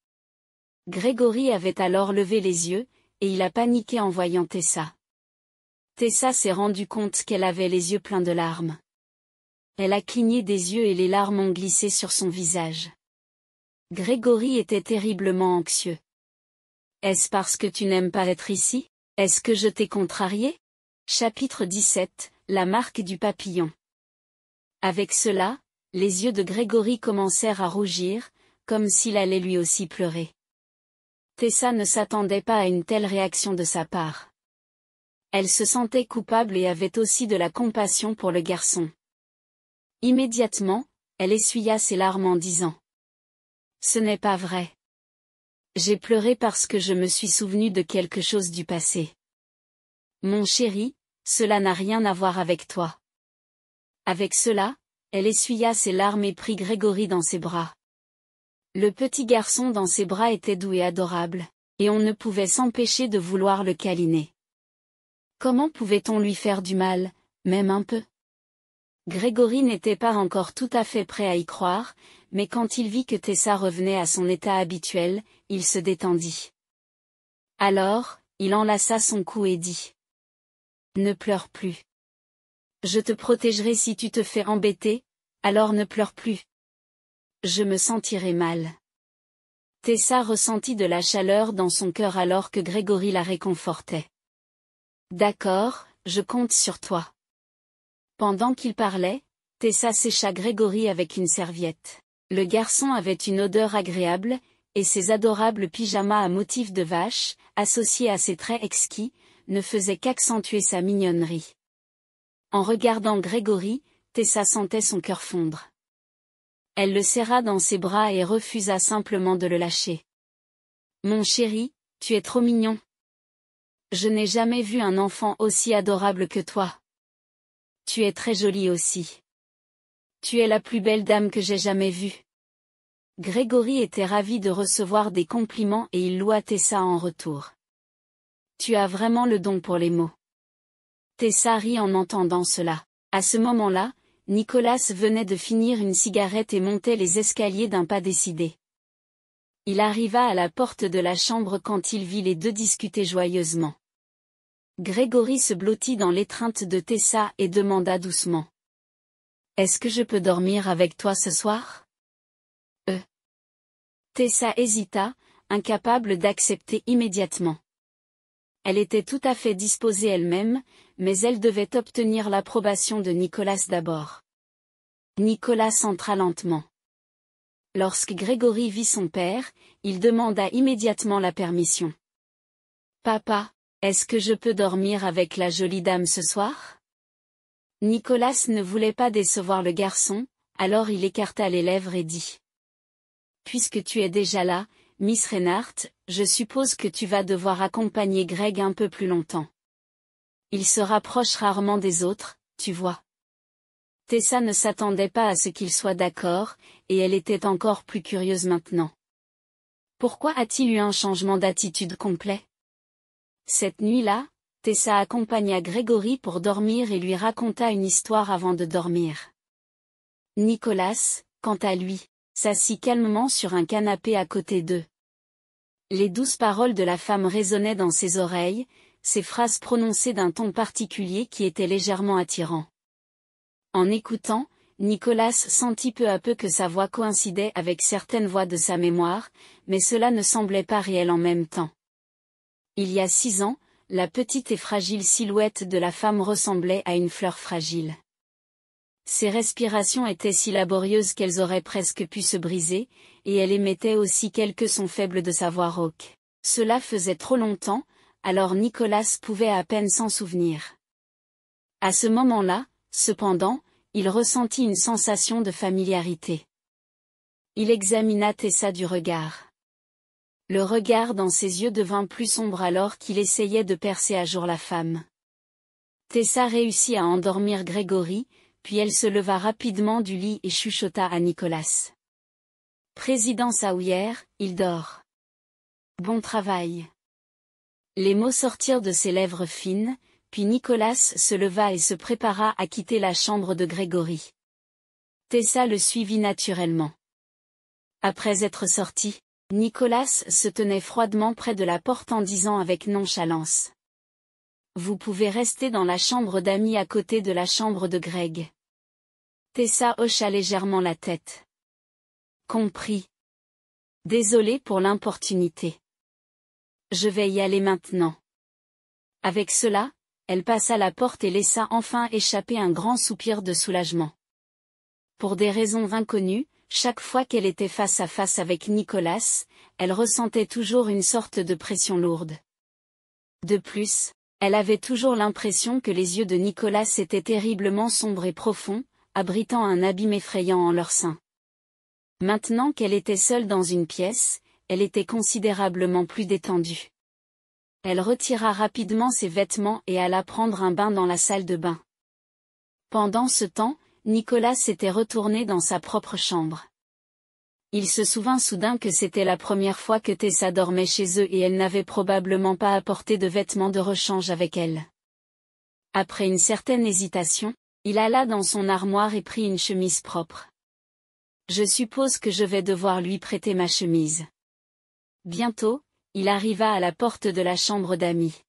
Grégory avait alors levé les yeux, et il a paniqué en voyant Tessa. Tessa s'est rendu compte qu'elle avait les yeux pleins de larmes. Elle a cligné des yeux et les larmes ont glissé sur son visage. Grégory était terriblement anxieux. Est-ce parce que tu n'aimes pas être ici Est-ce que je t'ai contrarié Chapitre 17 La marque du papillon Avec cela, les yeux de Grégory commencèrent à rougir, comme s'il allait lui aussi pleurer. Tessa ne s'attendait pas à une telle réaction de sa part. Elle se sentait coupable et avait aussi de la compassion pour le garçon. Immédiatement, elle essuya ses larmes en disant ⁇ Ce n'est pas vrai. J'ai pleuré parce que je me suis souvenu de quelque chose du passé. Mon chéri, cela n'a rien à voir avec toi. Avec cela, elle essuya ses larmes et prit Grégory dans ses bras. Le petit garçon dans ses bras était doux et adorable, et on ne pouvait s'empêcher de vouloir le câliner. Comment pouvait-on lui faire du mal, même un peu Grégory n'était pas encore tout à fait prêt à y croire, mais quand il vit que Tessa revenait à son état habituel, il se détendit. Alors, il enlaça son cou et dit. Ne pleure plus. Je te protégerai si tu te fais embêter, alors ne pleure plus. Je me sentirai mal. Tessa ressentit de la chaleur dans son cœur alors que Grégory la réconfortait. D'accord, je compte sur toi. Pendant qu'il parlait, Tessa sécha Grégory avec une serviette. Le garçon avait une odeur agréable, et ses adorables pyjamas à motif de vache, associés à ses traits exquis, ne faisaient qu'accentuer sa mignonnerie. En regardant Grégory, Tessa sentait son cœur fondre. Elle le serra dans ses bras et refusa simplement de le lâcher. Mon chéri, tu es trop mignon. Je n'ai jamais vu un enfant aussi adorable que toi. Tu es très jolie aussi. Tu es la plus belle dame que j'ai jamais vue. Grégory était ravi de recevoir des compliments et il loua Tessa en retour. Tu as vraiment le don pour les mots. Tessa rit en entendant cela. À ce moment-là, Nicolas venait de finir une cigarette et montait les escaliers d'un pas décidé. Il arriva à la porte de la chambre quand il vit les deux discuter joyeusement. Grégory se blottit dans l'étreinte de Tessa et demanda doucement. Est-ce que je peux dormir avec toi ce soir Euh. Tessa hésita, incapable d'accepter immédiatement. Elle était tout à fait disposée elle-même, mais elle devait obtenir l'approbation de Nicolas d'abord. Nicolas entra lentement. Lorsque Grégory vit son père, il demanda immédiatement la permission. Papa, est-ce que je peux dormir avec la jolie dame ce soir Nicolas ne voulait pas décevoir le garçon, alors il écarta les lèvres et dit. Puisque tu es déjà là, Miss Reinhardt, je suppose que tu vas devoir accompagner Greg un peu plus longtemps. Il se rapproche rarement des autres, tu vois. Tessa ne s'attendait pas à ce qu'il soit d'accord, et elle était encore plus curieuse maintenant. Pourquoi a-t-il eu un changement d'attitude complet cette nuit-là, Tessa accompagna Grégory pour dormir et lui raconta une histoire avant de dormir. Nicolas, quant à lui, s'assit calmement sur un canapé à côté d'eux. Les douces paroles de la femme résonnaient dans ses oreilles, ses phrases prononcées d'un ton particulier qui était légèrement attirant. En écoutant, Nicolas sentit peu à peu que sa voix coïncidait avec certaines voix de sa mémoire, mais cela ne semblait pas réel en même temps. Il y a six ans, la petite et fragile silhouette de la femme ressemblait à une fleur fragile. Ses respirations étaient si laborieuses qu'elles auraient presque pu se briser, et elle émettait aussi quelques sons faibles de sa voix rauque. Cela faisait trop longtemps, alors Nicolas pouvait à peine s'en souvenir. À ce moment-là, cependant, il ressentit une sensation de familiarité. Il examina Tessa du regard. Le regard dans ses yeux devint plus sombre alors qu'il essayait de percer à jour la femme. Tessa réussit à endormir Grégory, puis elle se leva rapidement du lit et chuchota à Nicolas. Président Saouyer, il dort. Bon travail. Les mots sortirent de ses lèvres fines, puis Nicolas se leva et se prépara à quitter la chambre de Grégory. Tessa le suivit naturellement. Après être sortie, Nicolas se tenait froidement près de la porte en disant avec nonchalance. Vous pouvez rester dans la chambre d'amis à côté de la chambre de Greg. Tessa hocha légèrement la tête. Compris. Désolé pour l'importunité. Je vais y aller maintenant. Avec cela, elle passa la porte et laissa enfin échapper un grand soupir de soulagement. Pour des raisons inconnues, chaque fois qu'elle était face à face avec Nicolas, elle ressentait toujours une sorte de pression lourde. De plus, elle avait toujours l'impression que les yeux de Nicolas étaient terriblement sombres et profonds, abritant un abîme effrayant en leur sein. Maintenant qu'elle était seule dans une pièce, elle était considérablement plus détendue. Elle retira rapidement ses vêtements et alla prendre un bain dans la salle de bain. Pendant ce temps, Nicolas s'était retourné dans sa propre chambre. Il se souvint soudain que c'était la première fois que Tessa dormait chez eux et elle n'avait probablement pas apporté de vêtements de rechange avec elle. Après une certaine hésitation, il alla dans son armoire et prit une chemise propre. Je suppose que je vais devoir lui prêter ma chemise. Bientôt, il arriva à la porte de la chambre d'amis.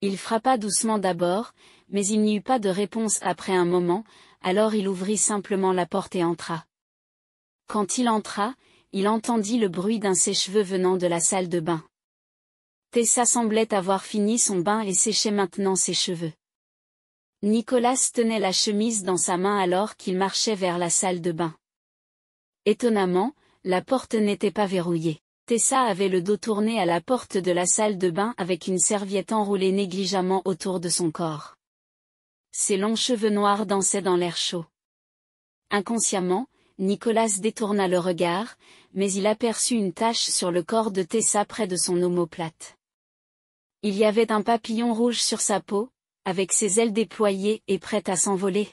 Il frappa doucement d'abord, mais il n'y eut pas de réponse après un moment, alors il ouvrit simplement la porte et entra. Quand il entra, il entendit le bruit d'un sèche-cheveux venant de la salle de bain. Tessa semblait avoir fini son bain et séchait maintenant ses cheveux. Nicolas tenait la chemise dans sa main alors qu'il marchait vers la salle de bain. Étonnamment, la porte n'était pas verrouillée. Tessa avait le dos tourné à la porte de la salle de bain avec une serviette enroulée négligemment autour de son corps. Ses longs cheveux noirs dansaient dans l'air chaud. Inconsciemment, Nicolas détourna le regard, mais il aperçut une tache sur le corps de Tessa près de son omoplate. Il y avait un papillon rouge sur sa peau, avec ses ailes déployées et prêtes à s'envoler.